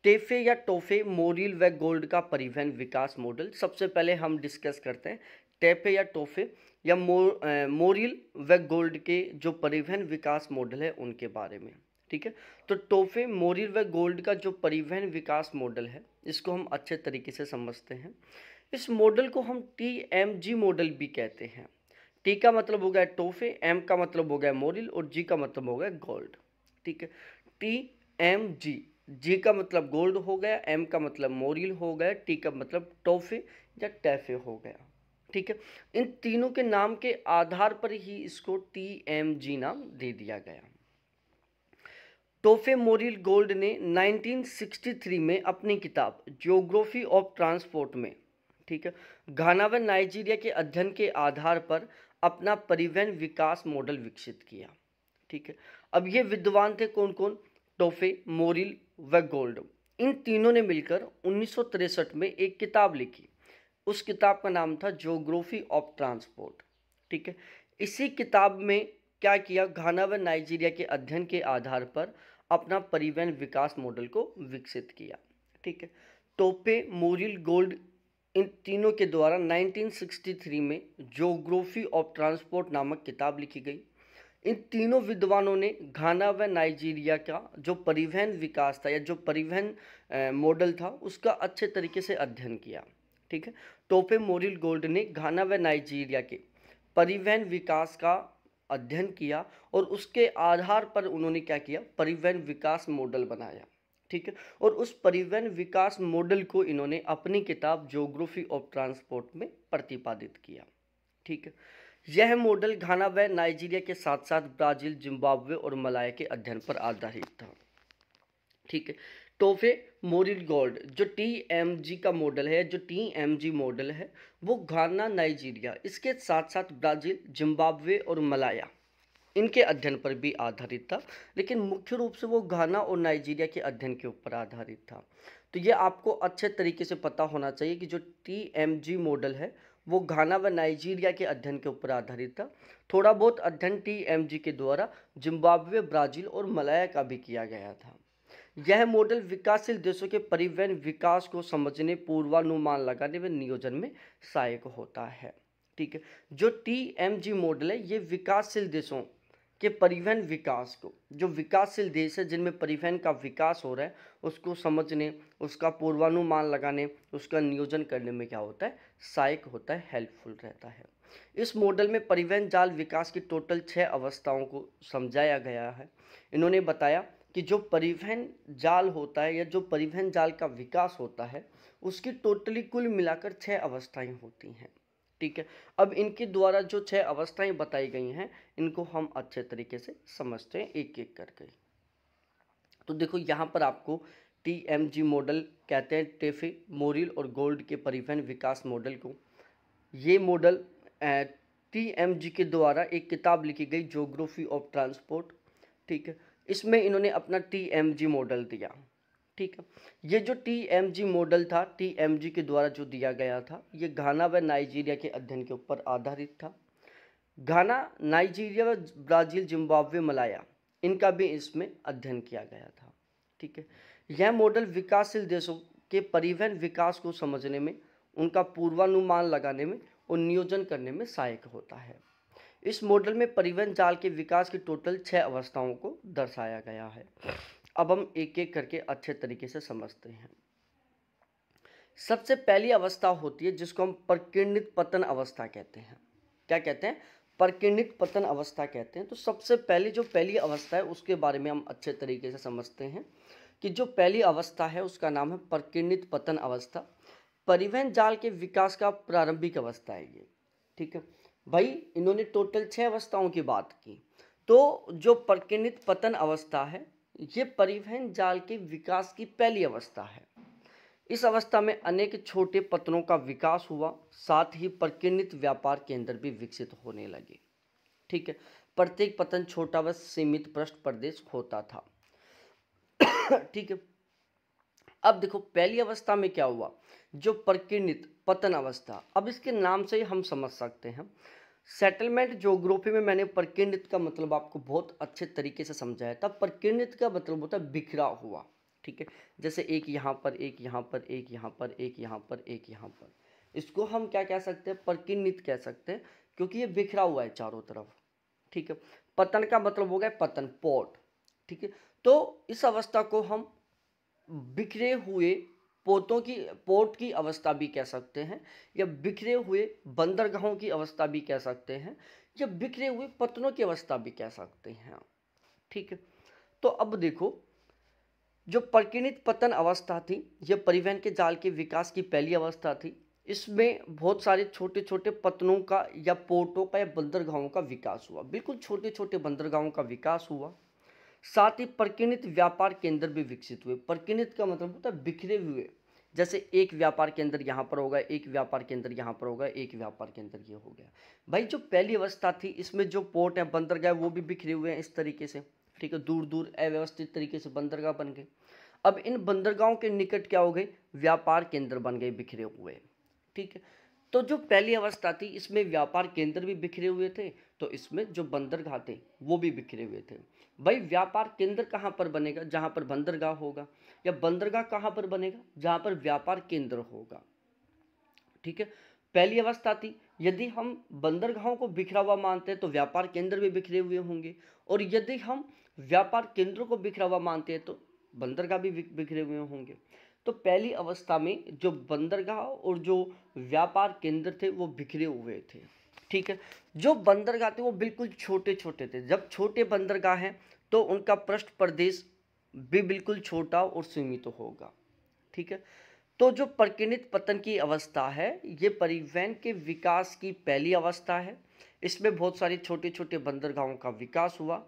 टेफे या टोफे मोरिल व गोल्ड का परिवहन विकास मॉडल सबसे पहले हम डिस्कस करते हैं टेफे या टोफे या मोरिल व गोल्ड के जो परिवहन विकास मॉडल है उनके बारे में ठीक है तो टोफे मोरिर व गोल्ड का जो परिवहन विकास मॉडल है इसको हम अच्छे तरीके से समझते हैं इस मॉडल को हम टी एम जी मॉडल भी कहते हैं टी का मतलब हो गया टोफे एम का मतलब हो गया मोरिल और जी का मतलब हो गया गोल्ड ठीक है टी एम जी जी का मतलब गोल्ड हो गया एम का मतलब मोरिल हो गया टी का मतलब टोफे या टैफे हो गया ठीक है इन तीनों के नाम के आधार पर ही इसको टी एम जी नाम दे दिया गया तोफे मोरिल गोल्ड ने 1963 में अपनी किताब जियोग्राफी ऑफ ट्रांसपोर्ट में ठीक है घाना व नाइजीरिया के अध्ययन के आधार पर अपना परिवहन विकास मॉडल विकसित किया ठीक है अब ये विद्वान थे कौन कौन टोफे मोरिल व गोल्ड इन तीनों ने मिलकर उन्नीस में एक किताब लिखी उस किताब का नाम था जोग्राफी ऑफ ट्रांसपोर्ट ठीक है इसी किताब में क्या किया घाना व नाइजीरिया के अध्ययन के आधार पर अपना परिवहन विकास मॉडल को विकसित किया ठीक है तोपे मोरिल गोल्ड इन तीनों के द्वारा 1963 में जोग्राफी ऑफ ट्रांसपोर्ट नामक किताब लिखी गई इन तीनों विद्वानों ने घाना व नाइजीरिया का जो परिवहन विकास था या जो परिवहन मॉडल था उसका अच्छे तरीके से अध्ययन किया ठीक है टोपे मोरिल गोल्ड ने घाना व नाइजीरिया के परिवहन विकास का अध्ययन किया और उसके आधार पर उन्होंने क्या किया परिवहन विकास मॉडल बनाया ठीक है और उस परिवहन विकास मॉडल को इन्होंने अपनी किताब जोग्राफी ऑफ ट्रांसपोर्ट में प्रतिपादित किया ठीक है यह मॉडल घाना व नाइजीरिया के साथ साथ ब्राज़ील जिम्बाब्वे और मलाया के अध्ययन पर आधारित था ठीक है तोहफे मोरिल गोल्ड जो टी एम जी का मॉडल है जो टी एम जी मॉडल है वो घाना नाइजीरिया इसके साथ साथ ब्राज़ील जिम्बाब्वे और मलाया इनके अध्ययन पर भी आधारित था लेकिन मुख्य रूप से वो घाना और नाइजीरिया के अध्ययन के ऊपर आधारित था तो ये आपको अच्छे तरीके से पता होना चाहिए कि जो टी एम जी मॉडल है वो घाना व नाइजीरिया के अध्ययन के ऊपर आधारित था थोड़ा बहुत अध्ययन टी एम जी के द्वारा जिम्बाब्वे ब्राज़ील और मलाया का भी किया गया था यह मॉडल विकासशील देशों के परिवहन विकास को समझने पूर्वानुमान लगाने में नियोजन में सहायक होता है ठीक है जो टी एम जी मॉडल है ये विकासशील देशों के परिवहन विकास को जो विकासशील देश है जिनमें परिवहन का विकास हो रहा है उसको समझने उसका पूर्वानुमान लगाने उसका नियोजन करने में क्या होता है सहायक होता है हेल्पफुल रहता है इस मॉडल में परिवहन जाल विकास की टोटल छः अवस्थाओं को समझाया गया है इन्होंने बताया कि जो परिवहन जाल होता है या जो परिवहन जाल का विकास होता है उसकी टोटली कुल मिलाकर छः अवस्थाएं होती हैं ठीक है अब इनके द्वारा जो छः अवस्थाएं बताई गई हैं इनको हम अच्छे तरीके से समझते हैं एक एक करके तो देखो यहाँ पर आपको टी एम जी मॉडल कहते हैं टेफे मोरिल और गोल्ड के परिवहन विकास मॉडल को ये मॉडल टी एम जी के द्वारा एक किताब लिखी गई जोग्राफी ऑफ ट्रांसपोर्ट ठीक है इसमें इन्होंने अपना टी मॉडल दिया ठीक है ये जो टी मॉडल था टी के द्वारा जो दिया गया था ये घाना व नाइजीरिया के अध्ययन के ऊपर आधारित था घाना नाइजीरिया व ब्राज़ील जिम्बाब्वे मलाया इनका भी इसमें अध्ययन किया गया था ठीक है यह मॉडल विकासशील देशों के परिवहन विकास को समझने में उनका पूर्वानुमान लगाने में और नियोजन करने में सहायक होता है इस मॉडल में परिवहन जाल के विकास की टोटल छः अवस्थाओं को दर्शाया गया है अब हम एक एक करके अच्छे तरीके से समझते हैं सबसे पहली अवस्था होती है जिसको हम प्रकीर्णित पतन अवस्था कहते हैं क्या कहते हैं प्रकीर्णित पतन अवस्था कहते हैं तो सबसे पहले जो पहली अवस्था है उसके बारे में हम अच्छे तरीके से समझते हैं कि जो पहली अवस्था है उसका नाम है प्रकीर्णित पतन अवस्था परिवहन जाल के विकास का प्रारंभिक अवस्था है ये ठीक है भाई इन्होंने टोटल छः अवस्थाओं की बात की तो जो प्रकिनित पतन अवस्था है ये परिवहन जाल के विकास की पहली अवस्था है इस अवस्था में अनेक छोटे पतनों का विकास हुआ साथ ही प्रकिनित व्यापार केंद्र भी विकसित होने लगे ठीक है प्रत्येक पतन छोटा व सीमित पृष्ठ प्रदेश खोता था ठीक है अब देखो पहली अवस्था में क्या हुआ जो प्रकिणित पतन अवस्था अब इसके नाम से ही हम समझ सकते हैं सेटलमेंट जोग्राफी में मैंने प्रकीर्णित का मतलब आपको बहुत अच्छे तरीके से समझाया था प्रकीर्णित का मतलब होता है बिखरा हुआ ठीक है जैसे एक यहाँ पर एक यहाँ पर एक यहाँ पर एक यहाँ पर एक यहाँ पर इसको हम क्या कह सकते हैं प्रकीर्णित कह सकते हैं क्योंकि ये बिखरा हुआ है चारों तरफ ठीक है पतन का मतलब हो गया पतन पोट ठीक है तो इस अवस्था को हम बिखरे हुए पोतों की पोर्ट की अवस्था भी कह सकते हैं या बिखरे हुए बंदरगाहों की अवस्था भी कह सकते हैं या बिखरे हुए पतनों की अवस्था भी कह सकते हैं ठीक है तो अब देखो जो प्रकीर्णित पतन अवस्था थी यह परिवहन के जाल के विकास की पहली अवस्था थी इसमें बहुत सारे छोटे छोटे पतनों का या पोर्टों का या बंदरगाहों का विकास हुआ बिल्कुल छोटे छोटे बंदरगाहों का विकास हुआ साथ ही प्रकीर्णित व्यापार केंद्र भी विकसित हुए प्रकीर्णित का मतलब होता है बिखरे हुए जैसे एक व्यापार केंद्र यहाँ पर होगा एक व्यापार केंद्र यहाँ पर होगा एक व्यापार केंद्र ये हो गया भाई जो पहली अवस्था थी इसमें जो पोर्ट है बंदरगाह वो भी बिखरे हुए हैं इस तरीके से ठीक है दूर दूर अव्यवस्थित तरीके से बंदरगाह बन गए अब इन बंदरगाहों के निकट क्या हो गए व्यापार केंद्र बन गए बिखरे हुए ठीक है तो जो पहली अवस्था थी इसमें व्यापार केंद्र भी बिखरे हुए थे तो इसमें जो बंदरगाह थे वो भी बिखरे हुए थे भाई व्यापार केंद्र कहाँ पर बनेगा जहाँ पर बंदरगाह होगा या बंदरगाह कहाँ पर बनेगा जहाँ पर व्यापार केंद्र होगा ठीक है पहली अवस्था थी यदि हम बंदरगाहों को बिखरा हुआ मानते हैं तो व्यापार केंद्र भी बिखरे हुए होंगे और यदि हम व्यापार केंद्र को बिखरा हुआ मानते हैं तो बंदरगाह भी बिखरे हुए होंगे तो पहली अवस्था में जो बंदरगाह और जो व्यापार केंद्र थे वो बिखरे हुए थे ठीक है जो बंदरगाह थे वो बिल्कुल छोटे छोटे थे जब छोटे बंदरगाह हैं तो उनका पृष्ठ प्रदेश भी बिल्कुल छोटा और सीमित तो होगा ठीक है तो जो प्रकिणित पतन की अवस्था है ये परिवहन के विकास की पहली अवस्था है इसमें बहुत सारे छोटे छोटे बंदरगाहों का विकास हुआ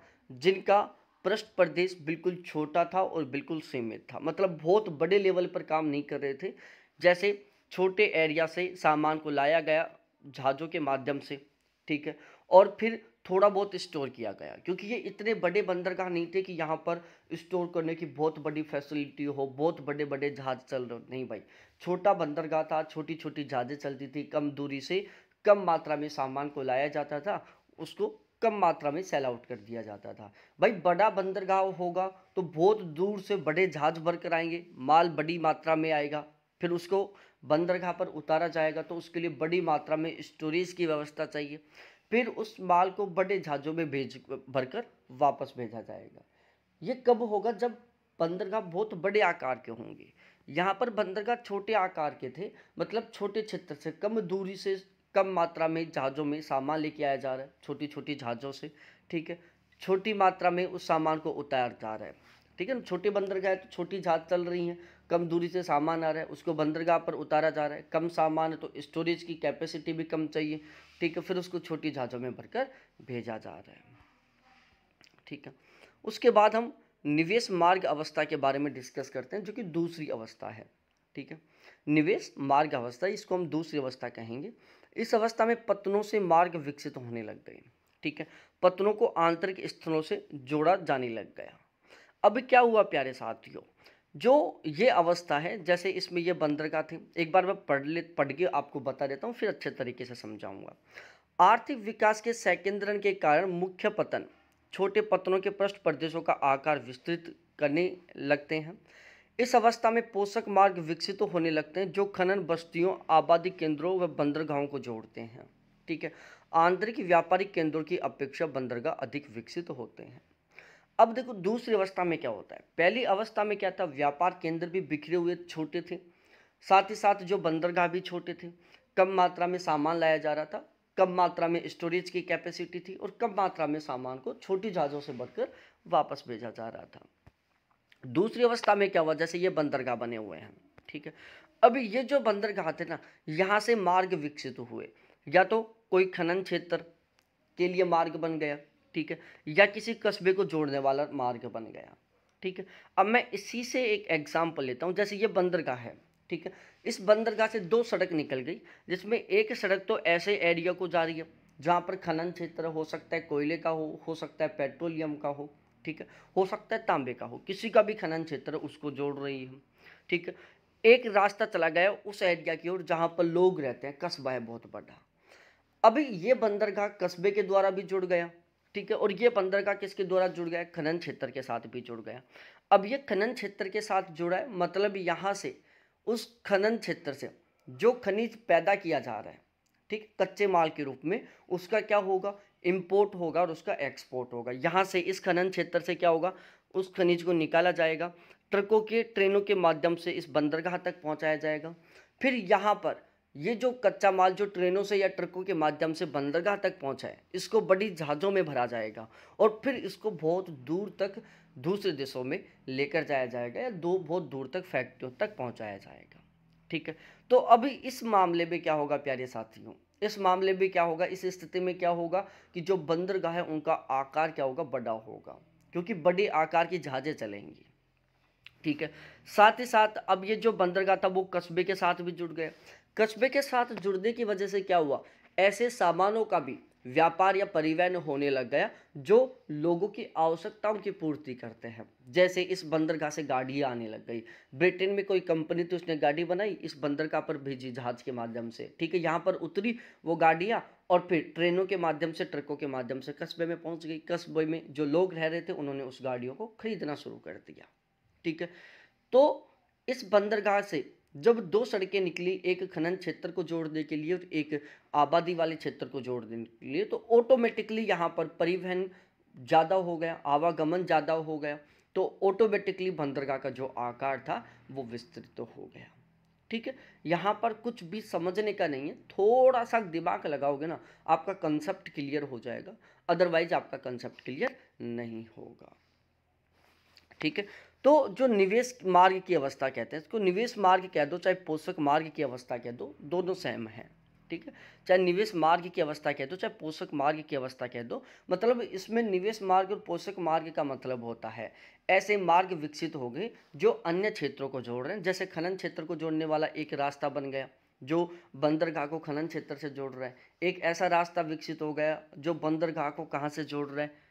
जिनका पृष्ठ प्रदेश बिल्कुल छोटा था और बिल्कुल सीमित था मतलब बहुत बड़े लेवल पर काम नहीं कर रहे थे जैसे छोटे एरिया से सामान को लाया गया जहाज़ों के माध्यम से ठीक है और फिर थोड़ा बहुत स्टोर किया गया क्योंकि ये इतने बड़े बंदरगाह नहीं थे कि यहाँ पर स्टोर करने की बहुत बड़ी फैसिलिटी हो बहुत बड़े बड़े जहाज़ चल रहे नहीं भाई छोटा बंदरगाह था छोटी छोटी जहाज़ें चलती थी कम दूरी से कम मात्रा में सामान को लाया जाता था उसको कम मात्रा में सेल आउट कर दिया जाता था भाई बड़ा बंदरगाह होगा तो बहुत दूर से बड़े जहाज भर कर आएंगे माल बड़ी मात्रा में आएगा फिर उसको बंदरगाह पर उतारा जाएगा तो उसके लिए बड़ी मात्रा में स्टोरेज की व्यवस्था चाहिए फिर उस माल को बड़े जहाज़ों में भेज भरकर वापस भेजा जाएगा ये कब होगा जब बंदरगाह बहुत बड़े आकार के होंगे यहाँ पर बंदरगाह छोटे आकार के थे मतलब छोटे क्षेत्र से कम दूरी से कम मात्रा में जहाज़ों में सामान लेके आया जा रहा है छोटी छोटी जहाज़ों से ठीक है छोटी मात्रा में उस सामान को उतारा जा रहा है ठीक है ना छोटे बंदरगाह है तो छोटी जहाज चल रही हैं कम दूरी से सामान आ रहा है उसको बंदरगाह पर उतारा जा रहा है कम सामान है तो स्टोरेज की कैपेसिटी भी कम चाहिए ठीक है फिर उसको छोटी जहाज़ों में भरकर भेजा जा रहा है ठीक है उसके बाद हम निवेश मार्ग अवस्था के बारे में डिस्कस करते हैं जो कि दूसरी अवस्था है ठीक है निवेश मार्ग अवस्था इसको हम दूसरी अवस्था कहेंगे इस अवस्था में पतनों से मार्ग विकसित होने लग गए ठीक है पतनों को आंतरिक स्थलों से जोड़ा जाने लग गया अब क्या हुआ प्यारे साथियों जो ये अवस्था है जैसे इसमें ये बंदरगाह थी एक बार मैं पढ़ ले पढ़ के आपको बता देता हूँ फिर अच्छे तरीके से समझाऊंगा आर्थिक विकास के सैकेंद्रन के कारण मुख्य पतन छोटे पतनों के पृष्ठ प्रदेशों का आकार विस्तृत करने लगते हैं इस अवस्था में पोषक मार्ग विकसित होने लगते हैं जो खनन बस्तियों आबादी केंद्रों व बंदरगाहों को जोड़ते हैं ठीक है आंतरिक व्यापारिक केंद्रों की अपेक्षा बंदरगाह अधिक विकसित होते हैं अब देखो दूसरी अवस्था में क्या होता है पहली अवस्था में क्या था व्यापार केंद्र भी बिखरे हुए छोटे थे साथ ही साथ जो बंदरगाह भी छोटे थे कम मात्रा में सामान लाया जा रहा था कम मात्रा में स्टोरेज की कैपेसिटी थी और कम मात्रा में सामान को छोटी जहाज़ों से भरकर वापस भेजा जा रहा था दूसरी अवस्था में क्या हुआ जैसे ये बंदरगाह बने हुए हैं ठीक है अब ये जो बंदरगाह थे ना यहाँ से मार्ग विकसित हुए या तो कोई खनन क्षेत्र के लिए मार्ग बन गया ठीक है या किसी कस्बे को जोड़ने वाला मार्ग बन गया ठीक है अब मैं इसी से एक एग्जाम्पल लेता हूँ जैसे ये बंदरगाह है ठीक है इस बंदरगाह से दो सड़क निकल गई जिसमें एक सड़क तो ऐसे एरिया को जा रही है जहाँ पर खनन क्षेत्र हो सकता है कोयले का हो हो सकता है पेट्रोलियम का हो ठीक है हो सकता है तांबे का हो किसी का भी खनन क्षेत्र उसको जोड़ रही है ठीक है एक रास्ता चला गया उस एरिया की ओर जहाँ पर लोग रहते हैं कस्बा है बहुत बड़ा अभी ये बंदरगाह कस्बे के द्वारा भी जुड़ गया ठीक है और ये बंदर का किसके द्वारा जुड़ गया खनन क्षेत्र के साथ भी जुड़ गया अब ये खनन क्षेत्र के साथ जुड़ा है मतलब यहाँ से उस खनन क्षेत्र से जो खनिज पैदा किया जा रहा है ठीक कच्चे माल के रूप में उसका क्या होगा इम्पोर्ट होगा और उसका एक्सपोर्ट होगा यहाँ से इस खनन क्षेत्र से क्या होगा उस खनिज को निकाला जाएगा ट्रकों के ट्रेनों के माध्यम से इस बंदरगाह तक पहुँचाया जाएगा फिर यहाँ पर ये जो कच्चा माल जो ट्रेनों से या ट्रकों के माध्यम से बंदरगाह तक पहुंचा है इसको बड़ी जहाज़ों में भरा जाएगा और फिर इसको बहुत दूर तक दूसरे देशों में लेकर जाया जाएगा या दो बहुत दूर तक फैक्ट्रियों तक पहुंचाया जाएगा ठीक है तो अभी इस मामले में क्या होगा प्यारे साथियों इस मामले में क्या होगा इस स्थिति में क्या होगा कि जो बंदरगाह है उनका आकार क्या होगा बड़ा होगा क्योंकि बड़े आकार की जहाज़ें चलेंगी ठीक है साथ ही साथ अब ये जो बंदरगाह था वो कस्बे के साथ भी जुड़ गए कस्बे के साथ जुड़ने की वजह से क्या हुआ ऐसे सामानों का भी व्यापार या परिवहन होने लग गया जो लोगों की आवश्यकताओं की पूर्ति करते हैं जैसे इस बंदरगाह से गाड़ी आने लग गई ब्रिटेन में कोई कंपनी तो उसने गाड़ी बनाई इस बंदरगाह पर भेजी जहाज के माध्यम से ठीक है यहाँ पर उतरी वो गाड़ियाँ और फिर ट्रेनों के माध्यम से ट्रकों के माध्यम से कस्बे में पहुँच गई कस्बे में जो लोग रह रहे थे उन्होंने उस गाड़ियों को खरीदना शुरू कर दिया ठीक है तो इस बंदरगाह से जब दो सड़कें निकली एक खनन क्षेत्र को जोड़ने के लिए और एक आबादी वाले क्षेत्र को जोड़ने के लिए तो ऑटोमेटिकली यहाँ पर परिवहन ज़्यादा हो गया आवागमन ज़्यादा हो गया तो ऑटोमेटिकली बंदरगाह का जो आकार था वो विस्तृत तो हो गया ठीक है यहाँ पर कुछ भी समझने का नहीं है थोड़ा सा दिमाग लगाओगे ना आपका कंसेप्ट क्लियर हो जाएगा अदरवाइज आपका कंसेप्ट क्लियर नहीं होगा ठीक है तो जो निवेश मार्ग की अवस्था कहते हैं इसको निवेश मार्ग कह दो चाहे पोषक मार्ग की अवस्था कह दो दोनों सेम है ठीक है चाहे निवेश मार्ग की अवस्था कह दो चाहे पोषक मार्ग की अवस्था कह दो मतलब इसमें निवेश मार्ग और पोषक मार्ग का मतलब होता है ऐसे मार्ग विकसित हो गए जो अन्य क्षेत्रों को जोड़ रहे हैं जैसे खनन क्षेत्र को जोड़ने वाला एक रास्ता बन गया जो बंदरगाह को खनन क्षेत्र से जोड़ रहे हैं एक ऐसा रास्ता विकसित हो गया जो बंदरगाह को कहाँ से जोड़ रहे हैं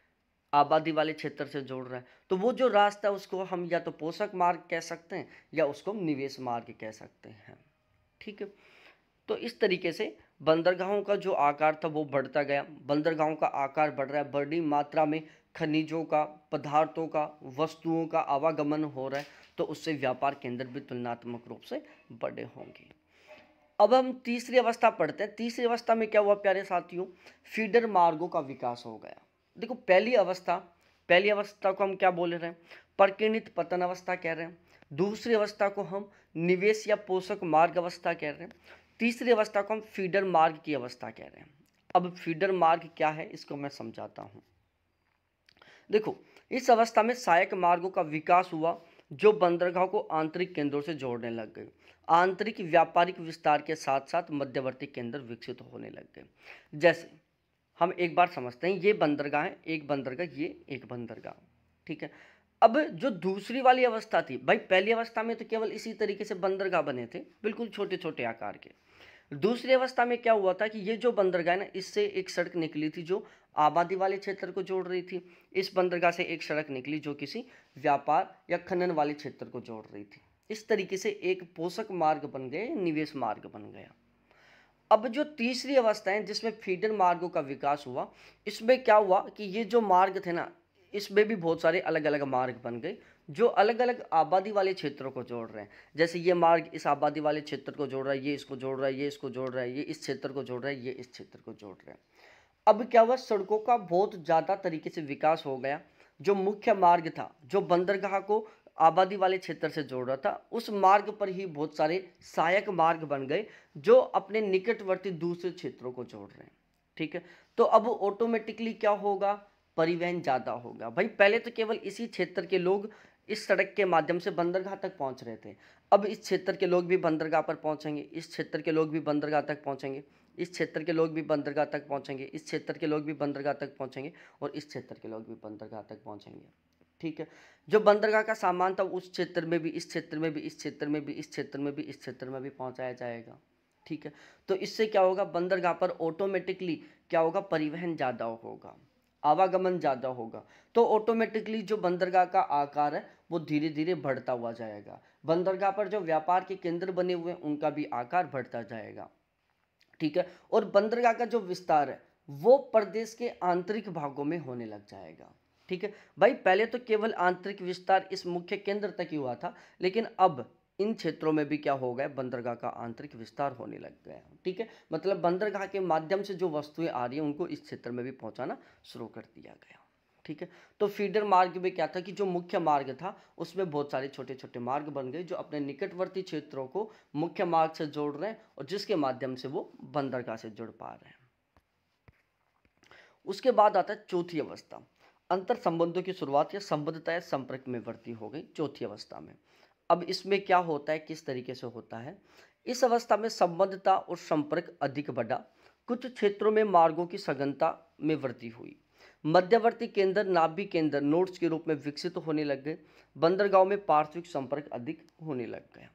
आबादी वाले क्षेत्र से जोड़ रहा है तो वो जो रास्ता है उसको हम या तो पोषक मार्ग कह सकते हैं या उसको हम निवेश मार्ग कह सकते हैं ठीक है तो इस तरीके से बंदरगाहों का जो आकार था वो बढ़ता गया बंदरगाहों का आकार बढ़ रहा है बड़ी मात्रा में खनिजों का पदार्थों का वस्तुओं का आवागमन हो रहा है तो उससे व्यापार केंद्र भी तुलनात्मक रूप से बड़े होंगे अब हम तीसरी अवस्था पढ़ते हैं तीसरी अवस्था में क्या हुआ प्यारे साथियों फीडर मार्गों का विकास हो गया देखो पहली अवस्था पहली अवस्था को हम क्या बोल रहे हैं परकिणित पतन अवस्था कह रहे हैं दूसरी अवस्था को हम निवेश या पोषक मार्ग अवस्था कह रहे हैं तीसरी अवस्था को हम फीडर मार्ग की अवस्था कह रहे हैं अब फीडर मार्ग क्या है इसको मैं समझाता हूँ देखो इस अवस्था में सहायक मार्गों का विकास हुआ जो बंदरगाह को आंतरिक केंद्रों से जोड़ने लग गए आंतरिक व्यापारिक विस्तार के साथ साथ मध्यवर्ती केंद्र विकसित होने लग गए जैसे हम एक बार समझते हैं ये बंदरगाह है एक बंदरगाह ये एक बंदरगाह ठीक है अब जो दूसरी वाली अवस्था थी भाई पहली अवस्था में तो केवल इसी तरीके से बंदरगाह बने थे बिल्कुल छोटे छोटे आकार के दूसरी अवस्था में क्या हुआ था कि ये जो बंदरगाह है ना इससे एक सड़क निकली थी जो आबादी वाले क्षेत्र को जोड़ रही थी इस बंदरगाह से एक सड़क निकली जो किसी व्यापार या खनन वाले क्षेत्र को जोड़ रही थी इस तरीके से एक पोषक मार्ग बन गए निवेश मार्ग बन गया अब जो तीसरी अवस्था है जिसमें फीडर मार्गों का विकास हुआ इसमें क्या हुआ कि ये जो मार्ग थे ना इसमें भी बहुत सारे अलग अलग मार्ग बन गए जो अलग अलग आबादी वाले क्षेत्रों को जोड़ रहे हैं जैसे ये मार्ग इस आबादी वाले क्षेत्र को जोड़ रहा है ये इसको जोड़ रहा है ये इसको जोड़ रहा है ये इस क्षेत्र को जोड़ रहा है ये इस क्षेत्र को जोड़ रहा है अब क्या हुआ सड़कों का बहुत ज़्यादा तरीके से विकास हो गया जो मुख्य मार्ग था जो बंदरगाह को आबादी वाले क्षेत्र से जोड़ रहा था उस मार्ग पर ही बहुत सारे सहायक मार्ग बन गए जो अपने निकटवर्ती दूसरे क्षेत्रों को जोड़ रहे हैं ठीक है तो अब ऑटोमेटिकली क्या होगा परिवहन ज़्यादा होगा भाई पहले तो केवल इसी क्षेत्र के लोग इस सड़क के माध्यम से बंदरगाह तक पहुंच रहे थे अब इस क्षेत्र के लोग भी बंदरगाह पर पहुंचेंगे इस क्षेत्र के लोग भी बंदरगाह तक पहुंचेंगे इस क्षेत्र के लोग भी बंदरगाह तक पहुंचेंगे इस क्षेत्र के लोग भी बंदरगाह तक पहुंचेंगे और इस क्षेत्र के लोग भी बंदरगाह तक पहुंचेंगे ठीक है जो बंदरगाह का सामान था उस क्षेत्र में भी इस क्षेत्र में भी इस क्षेत्र में भी इस क्षेत्र में भी इस क्षेत्र में भी पहुंचाया जाएगा ठीक है तो इससे क्या होगा बंदरगाह पर ऑटोमेटिकली क्या होगा परिवहन ज़्यादा होगा आवागमन ज़्यादा होगा तो ऑटोमेटिकली जो बंदरगाह का आकार है वो धीरे धीरे बढ़ता हुआ जाएगा बंदरगाह पर जो व्यापार के केंद्र बने हुए हैं उनका भी आकार बढ़ता जाएगा ठीक है और बंदरगाह का जो विस्तार है वो प्रदेश के आंतरिक भागों में होने लग जाएगा ठीक है भाई पहले तो केवल आंतरिक विस्तार इस मुख्य केंद्र तक ही हुआ था लेकिन अब इन क्षेत्रों में भी क्या हो गए बंदरगाह का आंतरिक विस्तार होने लग गया ठीक है मतलब बंदरगाह के माध्यम से जो वस्तुएं आ रही हैं उनको इस क्षेत्र में भी पहुंचाना शुरू कर दिया गया ठीक है तो फीडर मार्ग में क्या था कि जो मुख्य मार्ग था उसमें बहुत सारे छोटे छोटे मार्ग बन गए जो अपने निकटवर्ती क्षेत्रों को मुख्य मार्ग से जोड़ रहे हैं और जिसके माध्यम से वो बंदरगाह से जुड़ पा रहे हैं उसके बाद आता है चौथी अवस्था अंतर संबंधों की शुरुआत या संबद्धता या संपर्क में वृद्धि हो गई चौथी अवस्था में अब इसमें क्या होता है किस तरीके से होता है इस अवस्था में संबद्धता और संपर्क अधिक बढ़ा कुछ क्षेत्रों में मार्गों की सघनता में वृद्धि हुई मध्यवर्ती केंद्र नाभि केंद्र नोट्स के रूप में विकसित होने लग गए बंदरगाह में पार्श्विक संपर्क अधिक होने लग गया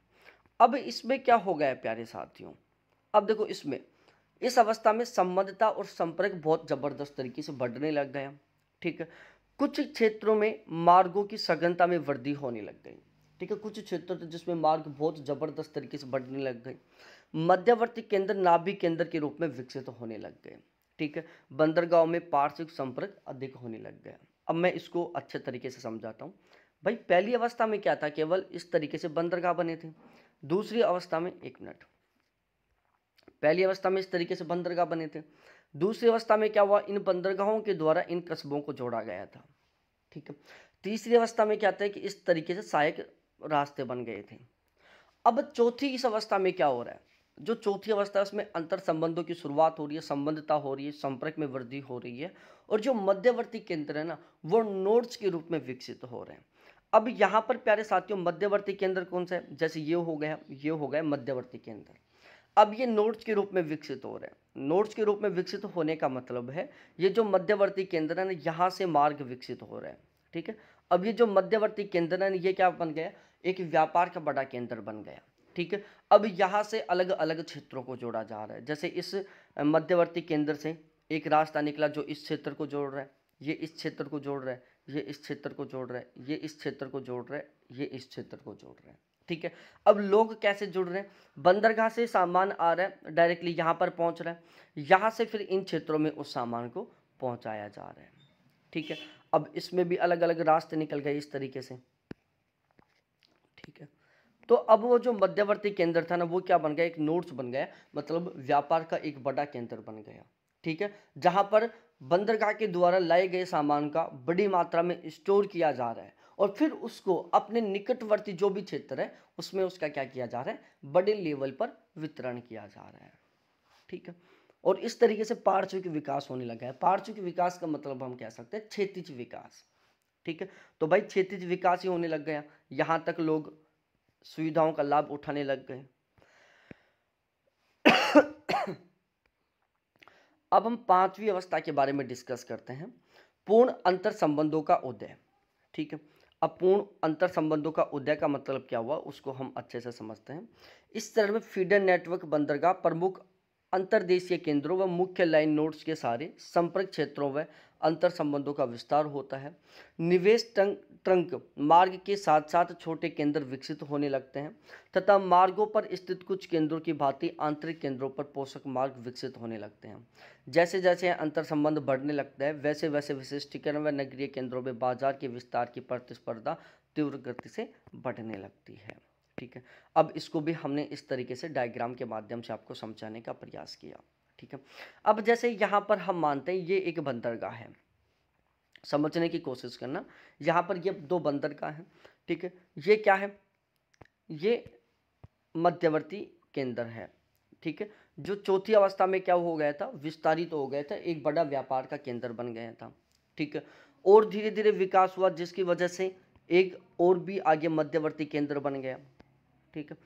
अब इसमें क्या हो गया प्यारे साथियों अब देखो इसमें इस अवस्था में संबद्धता और संपर्क बहुत ज़बरदस्त तरीके से बढ़ने लग गया ठीक है कुछ क्षेत्रों में मार्गों की सघनता में वृद्धि होने लग गई ठीक है कुछ क्षेत्रों तो थे जिसमें मार्ग बहुत ज़बरदस्त तरीके से बढ़ने लग गए मध्यवर्ती केंद्र नाभि केंद्र के रूप में विकसित होने लग गए ठीक है बंदरगाह में पार्श्विक संपर्क अधिक होने लग गया अब मैं इसको अच्छे तरीके से समझाता हूँ भाई पहली अवस्था में क्या था केवल इस तरीके से बंदरगाह बने थे दूसरी अवस्था में एक मिनट पहली अवस्था में इस तरीके से बंदरगाह बने थे दूसरी अवस्था में क्या हुआ इन बंदरगाहों के द्वारा इन कस्बों को जोड़ा गया था ठीक है तीसरी अवस्था में क्या आता है कि इस तरीके से सहायक रास्ते बन गए थे अब चौथी इस अवस्था में क्या हो रहा है जो चौथी अवस्था है उसमें अंतर संबंधों की शुरुआत हो रही है संबंधता हो रही है संपर्क में वृद्धि हो रही है और जो मध्यवर्ती केंद्र है ना वो नोड्स के रूप में विकसित हो रहे हैं अब यहाँ पर प्यारे साथियों मध्यवर्ती केंद्र कौन सा है जैसे ये हो गया ये हो गया मध्यवर्ती केंद्र अब ये नोट्स के रूप में विकसित हो रहे हैं नोट्स के रूप में विकसित होने का मतलब है ये जो मध्यवर्ती केंद्र है यहाँ से मार्ग विकसित हो रहे हैं ठीक है अब ये जो मध्यवर्ती केंद्र है ये क्या बन गया एक व्यापार का बड़ा केंद्र बन गया ठीक है अब यहाँ से अलग अलग क्षेत्रों को जोड़ा जा रहा है जैसे इस मध्यवर्ती केंद्र से एक रास्ता निकला जो इस क्षेत्र को जोड़ रहा है ये इस क्षेत्र को जोड़ रहा है ये इस क्षेत्र को जोड़ रहा है ये इस क्षेत्र को जोड़ रहा है ये इस क्षेत्र को जोड़ रहा है ठीक है अब लोग कैसे जुड़ रहे हैं बंदरगाह से सामान आ रहा है डायरेक्टली यहाँ पर पहुँच रहा है यहाँ से फिर इन क्षेत्रों में उस सामान को पहुँचाया जा रहा है ठीक है अब इसमें भी अलग अलग रास्ते निकल गए इस तरीके से ठीक है तो अब वो जो मध्यवर्ती केंद्र था ना वो क्या बन गया एक नोट्स बन गया मतलब व्यापार का एक बड़ा केंद्र बन गया ठीक है जहाँ पर बंदरगाह के द्वारा लाए गए सामान का बड़ी मात्रा में स्टोर किया जा रहा है और फिर उसको अपने निकटवर्ती जो भी क्षेत्र है उसमें उसका क्या किया जा रहा है बड़े लेवल पर वितरण किया जा रहा है ठीक है और इस तरीके से पार्श्विक विकास होने लगा है पार्श्विक विकास का मतलब हम कह सकते हैं क्षेत्रीय विकास ठीक है तो भाई क्षेत्रीय विकास ही होने लग गया यहां तक लोग सुविधाओं का लाभ उठाने लग गए अब हम पांचवी अवस्था के बारे में डिस्कस करते हैं पूर्ण अंतर संबंधों का उदय ठीक है अपूर्ण अंतर संबंधों का उदय का मतलब क्या हुआ उसको हम अच्छे से समझते हैं इस चरण में फीडर नेटवर्क बंदरगाह प्रमुख अंतर्देशीय केंद्रों व मुख्य लाइन नोड्स के सारे संपर्क क्षेत्रों व अंतर संबंधों का विस्तार होता है निवेश ट्रंक ट्रंक मार्ग के साथ साथ छोटे केंद्र विकसित होने लगते हैं तथा मार्गों पर स्थित कुछ केंद्रों की भांति आंतरिक केंद्रों पर पोषक मार्ग विकसित होने लगते हैं जैसे जैसे अंतर संबंध बढ़ने लगता है वैसे वैसे विशिष्टीकरण व नगरीय केंद्रों में बाजार के विस्तार की प्रतिस्पर्धा तीव्र गति से बढ़ने लगती है ठीक है अब इसको भी हमने इस तरीके से डायग्राम के माध्यम से आपको समझाने का प्रयास किया ठीक है अब जैसे यहाँ पर हम मानते हैं ये एक बंदरगाह है समझने की कोशिश करना यहाँ पर ये दो बंदरगाह हैं ठीक है ये क्या है ये मध्यवर्ती केंद्र है ठीक है जो चौथी अवस्था में क्या हो गया था विस्तारित तो हो गया था एक बड़ा व्यापार का केंद्र बन गया था ठीक है और धीरे धीरे विकास हुआ जिसकी वजह से एक और भी आगे मध्यवर्ती केंद्र बन गया ठीक है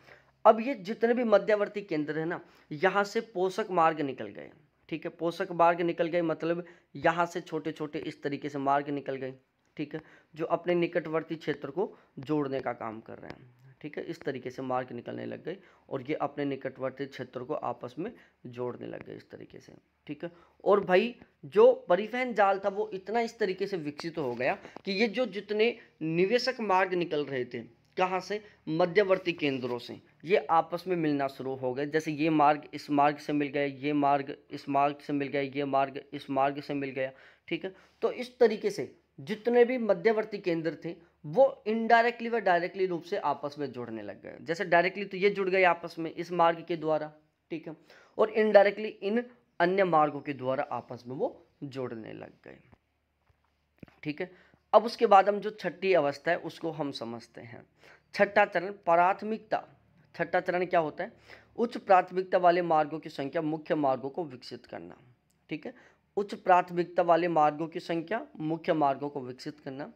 अब ये जितने भी मध्यवर्ती केंद्र है ना यहाँ से पोषक मार्ग निकल गए ठीक है पोषक मार्ग निकल गए मतलब यहाँ से छोटे छोटे इस तरीके से मार्ग निकल गए ठीक है जो अपने निकटवर्ती क्षेत्र को जोड़ने का काम कर रहे हैं ठीक है इस तरीके से मार्ग निकलने लग गए और ये अपने निकटवर्ती क्षेत्र को आपस में जोड़ने लग गए इस तरीके से ठीक है और भाई जो परिवहन जाल था वो इतना इस तरीके से विकसित हो गया कि ये जो जितने निवेशक मार्ग निकल रहे थे कहाँ से मध्यवर्ती केंद्रों से ये आपस में मिलना शुरू हो गए जैसे ये मार्ग इस मार्ग से मिल गया ये मार्ग इस मार्ग से मिल गया ये मार्ग इस मार्ग से मिल गया ठीक है तो इस तरीके से जितने भी मध्यवर्ती केंद्र थे वो इनडायरेक्टली व डायरेक्टली रूप से आपस में जुड़ने लग गए जैसे डायरेक्टली तो ये जुड़ गए आपस में इस मार्ग के द्वारा ठीक है और इनडायरेक्टली इन अन्य मार्गों के द्वारा आपस में वो जुड़ने लग गए ठीक है अब उसके बाद हम जो छठी अवस्था है उसको हम समझते हैं छठा चरण प्राथमिकता छठा चरण क्या होता है उच्च प्राथमिकता वाले मार्गों की संख्या मुख्य मार्गों को विकसित करना ठीक है उच्च प्राथमिकता वाले मार्गों की संख्या मुख्य मार्गों को विकसित करना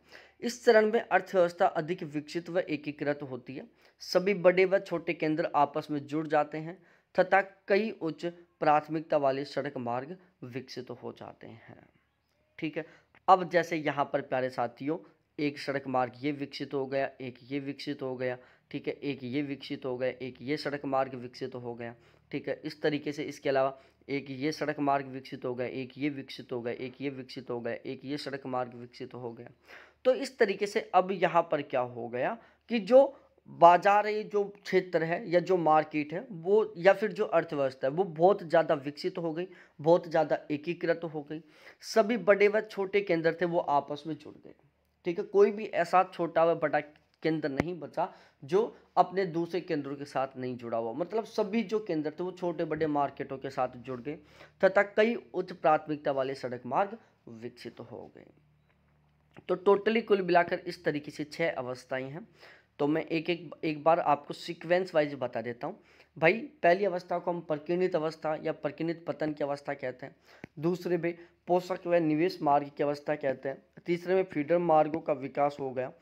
इस चरण में अर्थव्यवस्था अधिक विकसित व एकीकृत होती है सभी बड़े व छोटे केंद्र आपस में जुड़ जाते हैं तथा कई उच्च प्राथमिकता वाले सड़क मार्ग विकसित हो जाते हैं ठीक है अब जैसे यहाँ पर प्यारे साथियों एक सड़क मार्ग ये विकसित हो गया एक ये विकसित हो गया ठीक है एक ये विकसित हो गया एक ये सड़क मार्ग विकसित हो गया ठीक है इस तरीके से इसके अलावा एक ये सड़क मार्ग विकसित हो गया एक ये विकसित हो गया एक ये विकसित हो गया एक ये सड़क मार्ग विकसित हो गया तो इस तरीके से अब यहाँ पर क्या हो गया कि जो बाजार जो क्षेत्र है या जो मार्केट है वो या फिर जो अर्थव्यवस्था है वो बहुत ज़्यादा विकसित हो गई बहुत ज़्यादा एकीकृत हो गई सभी बड़े व छोटे केंद्र थे वो आपस में जुड़ गए ठीक है कोई भी ऐसा छोटा व बड़ा केंद्र नहीं बचा जो अपने दूसरे केंद्रों के साथ नहीं जुड़ा हुआ मतलब सभी जो केंद्र थे वो छोटे बड़े मार्केटों के साथ जुड़ गए तथा कई उच्च प्राथमिकता वाले सड़क मार्ग विकसित हो गए तो टोटली कुल मिलाकर इस तरीके से छः अवस्थाएं हैं तो मैं एक एक एक बार आपको सीक्वेंस वाइज बता देता हूँ भाई पहली अवस्था को हम प्रकीर्णित अवस्था या प्रकीर्णित पतन की अवस्था कहते हैं दूसरे में पोषक व निवेश मार्ग की अवस्था कहते हैं तीसरे में फीडर मार्गों का विकास हो गया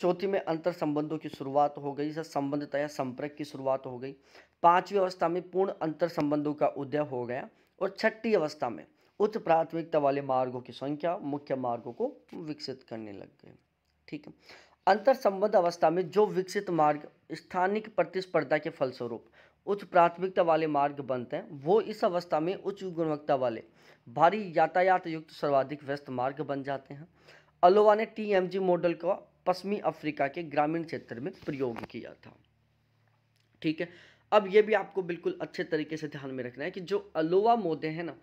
चौथी में अंतर संबंधों की शुरुआत हो गई या संबंधता या संपर्क की शुरुआत हो गई पाँचवीं अवस्था में पूर्ण अंतर संबंधों का उदय हो गया और छठी अवस्था में उच्च प्राथमिकता वाले मार्गों की संख्या मुख्य मार्गों को विकसित करने लग गए ठीक है अंतर अंतर्संबंध अवस्था में जो विकसित मार्ग स्थानिक प्रतिस्पर्धा के फलस्वरूप उच्च प्राथमिकता वाले मार्ग बनते हैं वो इस अवस्था में उच्च गुणवत्ता वाले भारी यातायात युक्त सर्वाधिक व्यस्त मार्ग बन जाते हैं अलोवा ने टी मॉडल का पश्चिमी अफ्रीका के ग्रामीण क्षेत्र में प्रयोग किया था ठीक है अब ये भी आपको बिल्कुल अच्छे तरीके से ध्यान में रखना है कि जो अलोवा मोदे हैं ना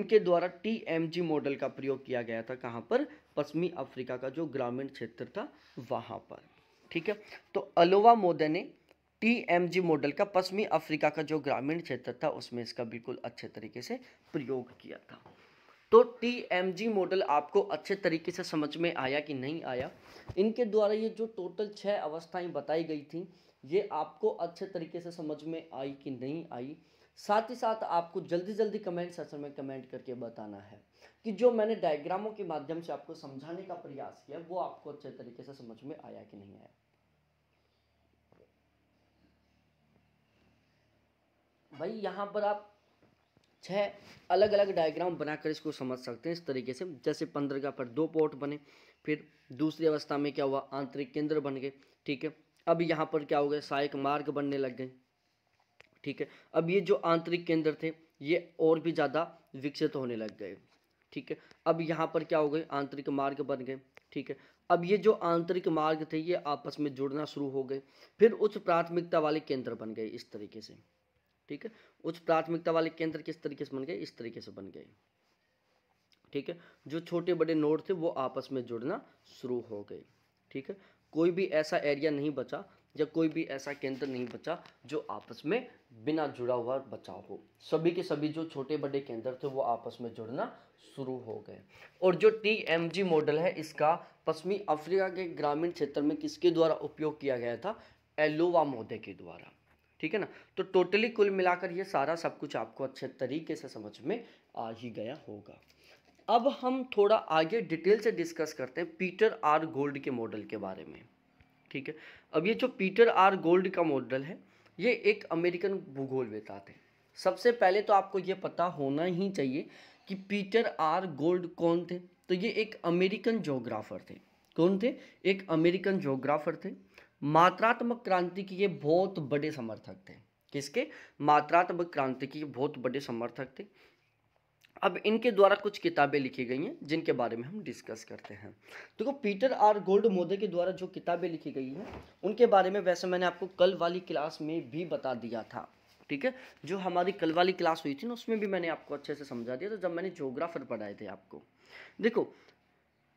इनके द्वारा टी मॉडल का प्रयोग किया गया था कहाँ पर पश्चिमी अफ्रीका का जो ग्रामीण क्षेत्र था वहाँ पर ठीक है तो अलोवा मोदे ने टी मॉडल का पश्चिमी अफ्रीका का जो ग्रामीण क्षेत्र था उसमें इसका बिल्कुल अच्छे तरीके से प्रयोग किया था तो टी मॉडल आपको अच्छे तरीके से समझ में आया कि नहीं आया इनके द्वारा ये जो टोटल छः अवस्थाएं बताई गई थी ये आपको अच्छे तरीके से समझ में आई कि नहीं आई साथ ही साथ आपको जल्दी जल्दी कमेंट सेशन में कमेंट करके बताना है कि जो मैंने डायग्रामों के माध्यम से आपको समझाने का प्रयास किया वो आपको अच्छे तरीके से समझ में आया कि नहीं आया भाई यहाँ पर आप छह अलग अलग डायग्राम बनाकर इसको समझ सकते हैं इस तरीके से जैसे पंद्रह का पर दो पोर्ट बने फिर दूसरी अवस्था में क्या हुआ आंतरिक केंद्र बन गए ठीक है अब यहाँ पर क्या हो गया सहायक मार्ग बनने लग गए ठीक है अब ये जो आंतरिक केंद्र थे ये और भी ज़्यादा विकसित होने लग गए ठीक है अब यहाँ पर क्या हो गए आंतरिक मार्ग बन गए ठीक है अब ये जो आंतरिक मार्ग थे ये आपस में जुड़ना शुरू हो गए फिर उच्च प्राथमिकता वाले केंद्र बन गए इस तरीके से ठीक है उच्च प्राथमिकता वाले केंद्र किस तरीके से बन गए इस तरीके से बन गए ठीक है जो छोटे बड़े नोड थे वो आपस में जुड़ना शुरू हो गए ठीक है कोई भी ऐसा एरिया नहीं बचा या कोई भी ऐसा केंद्र नहीं बचा जो आपस में बिना जुड़ा हुआ बचा हो सभी के सभी जो छोटे बड़े केंद्र थे वो आपस में जुड़ना शुरू हो गए और जो टी एम जी मॉडल है इसका पश्चिमी अफ्रीका के ग्रामीण क्षेत्र में किसके द्वारा उपयोग किया गया था एलोवा मोदे के द्वारा ठीक है ना तो टोटली कुल मिलाकर ये सारा सब कुछ आपको अच्छे तरीके से समझ में आ ही गया होगा अब हम थोड़ा आगे डिटेल से डिस्कस करते हैं पीटर आर गोल्ड के मॉडल के बारे में ठीक है अब ये जो पीटर आर गोल्ड का मॉडल है ये एक अमेरिकन भूगोलवेता थे सबसे पहले तो आपको ये पता होना ही चाहिए कि पीटर आर गोल्ड कौन थे तो ये एक अमेरिकन जोग्राफर थे कौन थे एक अमेरिकन जोग्राफर थे मात्रात्मक क्रांति के ये बहुत बड़े समर्थक थे किसके मात्रात्मक क्रांति के बहुत बड़े समर्थक थे अब इनके द्वारा कुछ किताबें लिखी गई हैं जिनके बारे में हम डिस्कस करते हैं देखो तो पीटर आर गोल्ड मोदे के द्वारा जो किताबें लिखी गई हैं उनके बारे में वैसे मैंने आपको कल वाली क्लास में भी बता दिया था ठीक है जो हमारी कल वाली क्लास हुई थी ना उसमें भी मैंने आपको अच्छे से समझा दिया था जब मैंने जोग्राफर पढ़ाए थे आपको देखो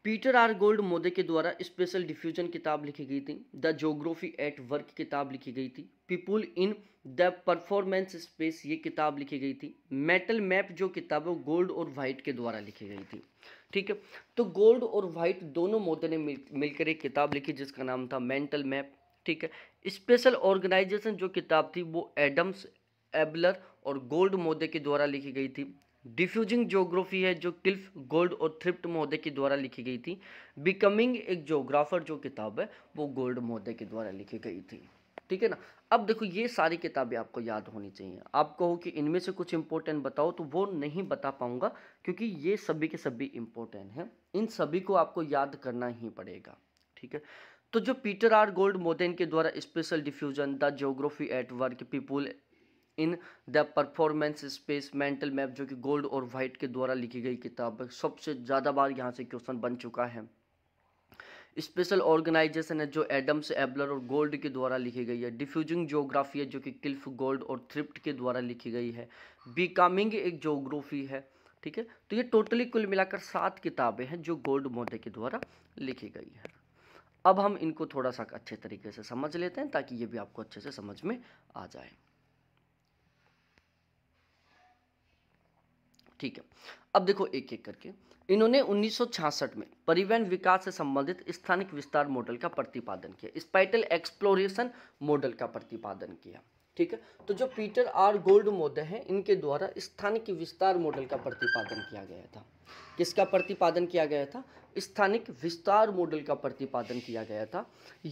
पीटर आर गोल्ड मोदे के द्वारा स्पेशल डिफ्यूजन किताब लिखी गई थी द जोग्राफी एट वर्क किताब लिखी गई थी people in the performance space ये किताब लिखी गई थी मेटल मैप जो किताब है गोल्ड और वाइट के द्वारा लिखी गई थी ठीक है तो गोल्ड और वाइट दोनों मोदे ने मिल मिलकर एक किताब लिखी जिसका नाम था मेंटल मैप ठीक है स्पेशल ऑर्गेनाइजेशन जो किताब थी वो एडम्स एबलर और गोल्ड मोदे के द्वारा लिखी गई थी डिफ्यूजिंग जोग्राफी है जो किल्फ गोल्ड और थ्रिप्ट महोदय के द्वारा लिखी गई थी बिकमिंग एक जोग्राफर जो किताब है वो गोल्ड महोदय के द्वारा लिखी गई थी ठीक है ना अब देखो ये सारी किताबें आपको याद होनी चाहिए आप कहो कि इनमें से कुछ इंपॉर्टेंट बताओ तो वो नहीं बता पाऊंगा क्योंकि ये सभी के सभी इंपॉर्टेंट हैं इन सभी को आपको याद करना ही पड़ेगा ठीक है तो जो पीटर आर गोल्ड मोदेन के द्वारा spatial diffusion the geography at work people in the performance space mental map जो कि गोल्ड और वाइट के द्वारा लिखी गई किताब सबसे ज़्यादा बार यहाँ से क्वेश्चन बन चुका है स्पेशल ऑर्गेनाइजेशन है जो एडम्स एबलर और गोल्ड के द्वारा लिखी गई है डिफ्यूजिंग जोग्राफी है जो कि किल्फ गोल्ड और थ्रिप्ट के द्वारा लिखी गई है बीकामिंग एक जोग्राफी है ठीक है तो ये टोटली कुल मिलाकर सात किताबें हैं जो गोल्ड मोटे के द्वारा लिखी गई है अब हम इनको थोड़ा सा अच्छे तरीके से समझ लेते हैं ताकि ये भी आपको अच्छे से समझ में आ जाए ठीक है अब देखो एक एक करके इन्होंने 1966 में परिवहन विकास से संबंधित स्थानिक विस्तार मॉडल का प्रतिपादन किया स्पाइटल एक्सप्लोरेशन मॉडल का प्रतिपादन किया ठीक है तो जो पीटर आर गोल्ड मोदे हैं इनके द्वारा स्थानिक विस्तार मॉडल का प्रतिपादन किया गया था किसका प्रतिपादन किया गया था स्थानिक विस्तार मॉडल का प्रतिपादन किया गया था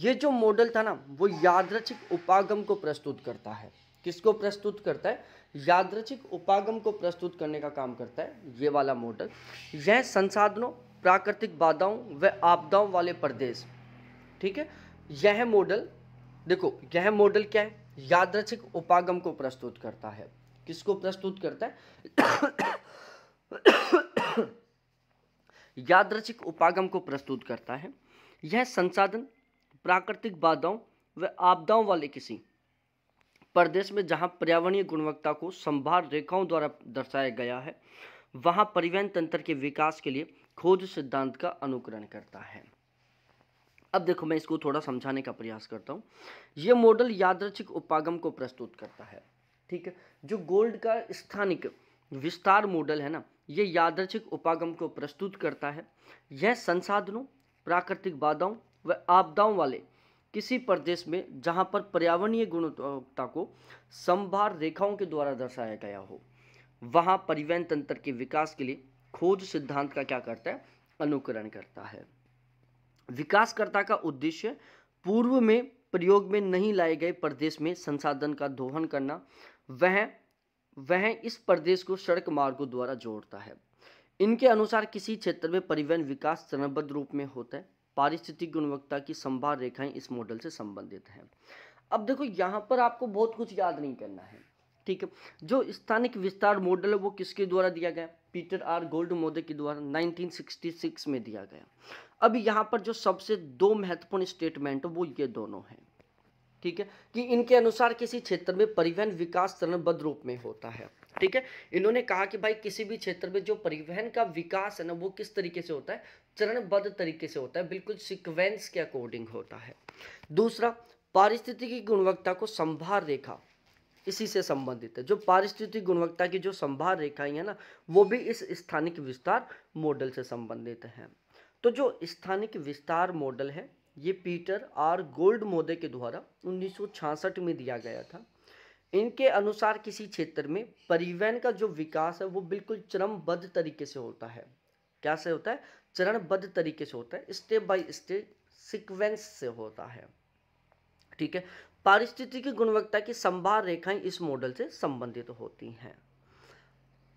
ये जो मॉडल था ना वो यादृच्छिक उपागम को प्रस्तुत करता है किसको प्रस्तुत करता है यादृचिक उपागम को प्रस्तुत करने का काम करता है ये वाला मॉडल यह संसाधनों प्राकृतिक बाधाओं व आपदाओं वाले प्रदेश ठीक है यह मॉडल देखो यह मॉडल क्या है यादृचिक उपागम को प्रस्तुत करता है किसको प्रस्तुत करता है यादृचिक उपागम को प्रस्तुत करता है यह संसाधन प्राकृतिक बाधाओं व आपदाओं वाले किसी प्रदेश में जहां पर्यावरणीय गुणवत्ता को संभार रेखाओं द्वारा दर्शाया गया है वहां परिवहन तंत्र के विकास के लिए खोज सिद्धांत का अनुकरण करता है अब देखो मैं इसको थोड़ा समझाने का प्रयास करता हूँ ये मॉडल यादृचिक उपागम को प्रस्तुत करता है ठीक है जो गोल्ड का स्थानिक विस्तार मॉडल है ना ये यादृचिक उपागम को प्रस्तुत करता है यह संसाधनों प्राकृतिक बाधाओं व आपदाओं वाले किसी प्रदेश में जहाँ पर पर्यावरणीय गुणवत्ता को संभार रेखाओं के द्वारा दर्शाया गया हो वहाँ परिवहन तंत्र के विकास के लिए खोज सिद्धांत का क्या करता है अनुकरण करता है विकासकर्ता का उद्देश्य पूर्व में प्रयोग में नहीं लाए गए प्रदेश में संसाधन का दोहन करना वह वह इस प्रदेश को सड़क मार्गों द्वारा जोड़ता है इनके अनुसार किसी क्षेत्र में परिवहन विकास चरणबद्ध रूप में होता है पारिस्थितिक गुणवत्ता की संभार रेखाएं इस मॉडल से संबंधित हैं अब देखो यहाँ पर आपको बहुत कुछ याद नहीं करना है ठीक है जो स्थानिक विस्तार मॉडल है वो किसके द्वारा दिया गया पीटर आर गोल्ड मोदे के द्वारा 1966 में दिया गया अब यहाँ पर जो सबसे दो महत्वपूर्ण स्टेटमेंट वो ये दोनों हैं ठीक है कि इनके अनुसार किसी क्षेत्र में परिवहन विकास चरणबद्ध रूप में होता है ठीक है इन्होंने कहा कि भाई किसी भी क्षेत्र में जो परिवहन का विकास है ना वो किस तरीके से होता है चरणबद्ध तरीके से होता है बिल्कुल सिक्वेंस के अकॉर्डिंग होता है दूसरा पारिस्थितिकी गुणवत्ता को संभार रेखा इसी से संबंधित है जो पारिस्थितिक गुणवत्ता की जो संभार रेखाएं हैं ना वो भी इस स्थानिक विस्तार मॉडल से संबंधित हैं तो जो स्थानिक विस्तार मॉडल है ये पीटर आर गोल्ड मोदे के द्वारा 1966 में दिया गया था इनके अनुसार किसी क्षेत्र में परिवहन का जो विकास है वो बिल्कुल चरमबद्ध तरीके से होता है कैसे होता है चरणबद्ध तरीके से होता है स्टेप बाय स्टेप सीक्वेंस से होता है ठीक है पारिस्थिति की गुणवत्ता की संभार रेखाएं इस मॉडल से संबंधित होती हैं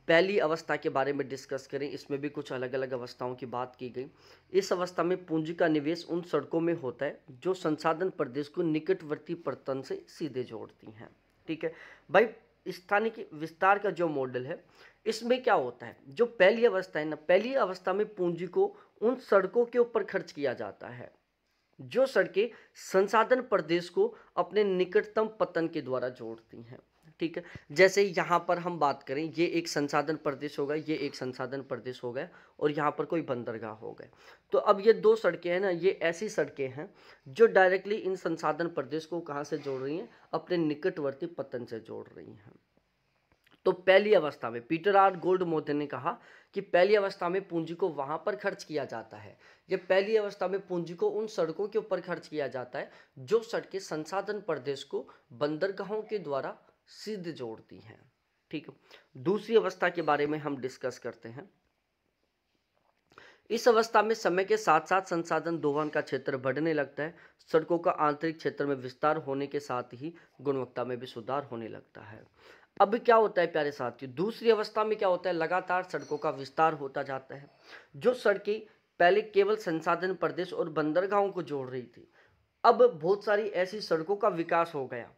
पहली अवस्था के बारे में डिस्कस करें इसमें भी कुछ अलग अलग अवस्थाओं की बात की गई इस अवस्था में पूंजी का निवेश उन सड़कों में होता है जो संसाधन प्रदेश को निकटवर्ती प्रतन से सीधे जोड़ती हैं ठीक है भाई स्थानीय विस्तार का जो मॉडल है इसमें क्या होता है जो पहली अवस्था है ना पहली अवस्था में पूंजी को उन सड़कों के ऊपर खर्च किया जाता है जो सड़कें संसाधन प्रदेश को अपने निकटतम पतन के द्वारा जोड़ती हैं ठीक है जैसे यहाँ पर हम बात करें ये एक संसाधन प्रदेश होगा ये एक संसाधन प्रदेश हो गया और यहाँ पर कोई बंदरगाह हो गए तो अब ये दो सड़कें हैं ना ये ऐसी सड़कें हैं जो डायरेक्टली इन संसाधन प्रदेश को कहाँ से जोड़ रही हैं अपने निकटवर्ती पतन से जोड़ रही हैं तो पहली अवस्था में पीटर आर गोल्ड मोदे ने कहा कि पहली अवस्था में पूंजी को वहाँ पर खर्च किया जाता है जब पहली अवस्था में पूंजी को उन सड़कों के ऊपर खर्च किया जाता है जो सड़कें संसाधन प्रदेश को बंदरगाहों के द्वारा सिद्ध जोड़ती हैं ठीक है दूसरी अवस्था के बारे में हम डिस्कस करते हैं इस अवस्था में समय के साथ साथ संसाधन दोहन का क्षेत्र बढ़ने लगता है सड़कों का आंतरिक क्षेत्र में विस्तार होने के साथ ही गुणवत्ता में भी सुधार होने लगता है अब क्या होता है प्यारे साथियों दूसरी अवस्था में क्या होता है लगातार सड़कों का विस्तार होता जाता है जो सड़कें पहले केवल संसाधन प्रदेश और बंदरगाहों को जोड़ रही थी अब बहुत सारी ऐसी सड़कों का विकास हो गया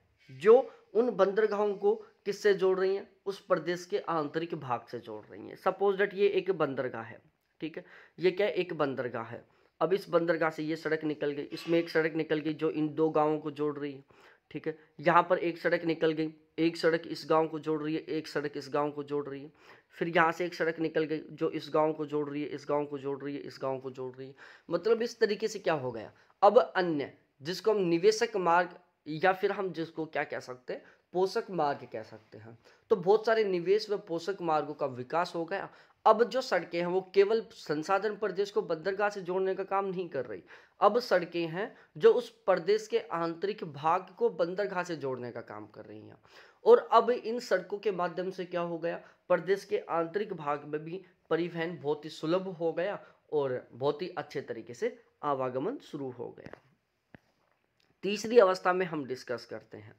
जो उन बंदरगाहों को किससे जोड़ रही हैं उस प्रदेश के आंतरिक भाग से जोड़ रही हैं सपोज डेट ये एक बंदरगाह है ठीक है ये क्या एक बंदरगाह है अब इस बंदरगाह से ये सड़क निकल गई इसमें एक सड़क निकल गई जो इन दो गाँवों को जोड़ रही है ठीक है यहाँ पर एक सड़क निकल गई एक सड़क इस गांव को जोड़ रही है एक सड़क इस गांव को जोड़ रही है फिर यहाँ से एक सड़क निकल गई जो इस गांव को जोड़ रही है इस गांव को जोड़ रही है इस गांव को जोड़ रही है मतलब इस तरीके से क्या हो गया अब अन्य जिसको हम निवेशक मार्ग या फिर हम जिसको क्या कह सकते हैं पोषक मार्ग कह सकते हैं तो बहुत सारे निवेश व पोषक मार्गों का विकास हो गया अब जो सड़कें हैं वो केवल संसाधन प्रदेश को बंदरगाह से जोड़ने का काम नहीं कर रही अब सड़कें हैं जो उस प्रदेश के आंतरिक भाग को बंदरगाह से जोड़ने का काम कर रही हैं और अब इन सड़कों के माध्यम से क्या हो गया प्रदेश के आंतरिक भाग में भी परिवहन बहुत ही सुलभ हो गया और बहुत ही अच्छे तरीके से आवागमन शुरू हो गया तीसरी अवस्था में हम डिस्कस करते हैं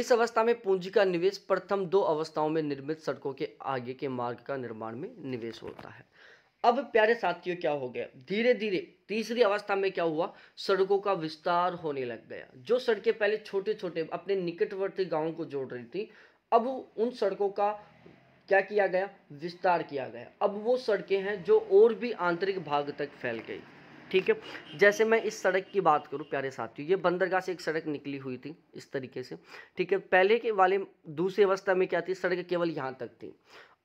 इस अवस्था में पूंजी का निवेश प्रथम दो अवस्थाओं में निर्मित सड़कों के आगे के मार्ग का निर्माण में निवेश होता है अब प्यारे साथियों क्या हो गया धीरे धीरे तीसरी अवस्था में क्या हुआ सड़कों का विस्तार होने लग गया जो सड़कें पहले छोटे छोटे अपने निकटवर्ती गांवों को जोड़ रही थी अब उन सड़कों का क्या किया गया विस्तार किया गया अब वो सड़कें हैं जो और भी आंतरिक भाग तक फैल गई ठीक है जैसे मैं इस सड़क की बात करूं प्यारे साथियों ये बंदरगाह से एक सड़क निकली हुई थी इस तरीके से ठीक है पहले के वाले दूसरी अवस्था में क्या थी सड़क केवल यहाँ तक थी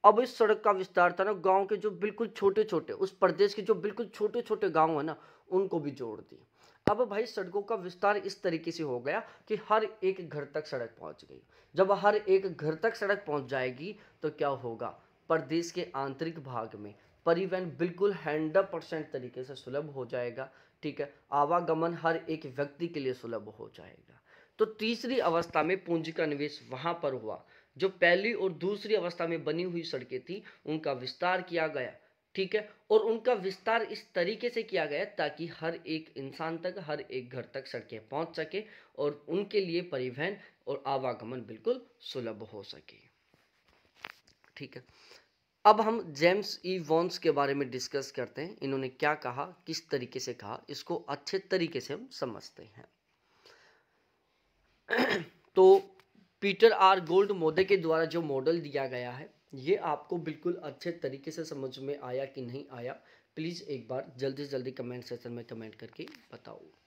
अब इस सड़क का विस्तार था ना गांव के जो बिल्कुल छोटे छोटे उस प्रदेश के जो बिल्कुल छोटे छोटे गांव है ना उनको भी जोड़ दिए अब भाई सड़कों का विस्तार इस तरीके से हो गया कि हर एक घर तक सड़क पहुंच गई जब हर एक घर तक सड़क पहुंच जाएगी तो क्या होगा प्रदेश के आंतरिक भाग में परिवहन बिल्कुल हंड्रेड परसेंट तरीके से सुलभ हो जाएगा ठीक है आवागमन हर एक व्यक्ति के लिए सुलभ हो जाएगा तो तीसरी अवस्था में पूंजी का निवेश वहाँ पर हुआ जो पहली और दूसरी अवस्था में बनी हुई सड़कें थी उनका विस्तार किया गया ठीक है और उनका विस्तार इस तरीके से किया गया ताकि हर एक इंसान तक हर एक घर तक सड़कें पहुंच सके और उनके लिए परिवहन और आवागमन बिल्कुल सुलभ हो सके ठीक है अब हम जेम्स ई वॉन्स के बारे में डिस्कस करते हैं इन्होंने क्या कहा किस तरीके से कहा इसको अच्छे तरीके से हम समझते हैं तो पीटर आर गोल्ड मोदे के द्वारा जो मॉडल दिया गया है ये आपको बिल्कुल अच्छे तरीके से समझ में आया कि नहीं आया प्लीज़ एक बार जल्दी से जल्दी कमेंट सेक्शन में कमेंट करके बताओ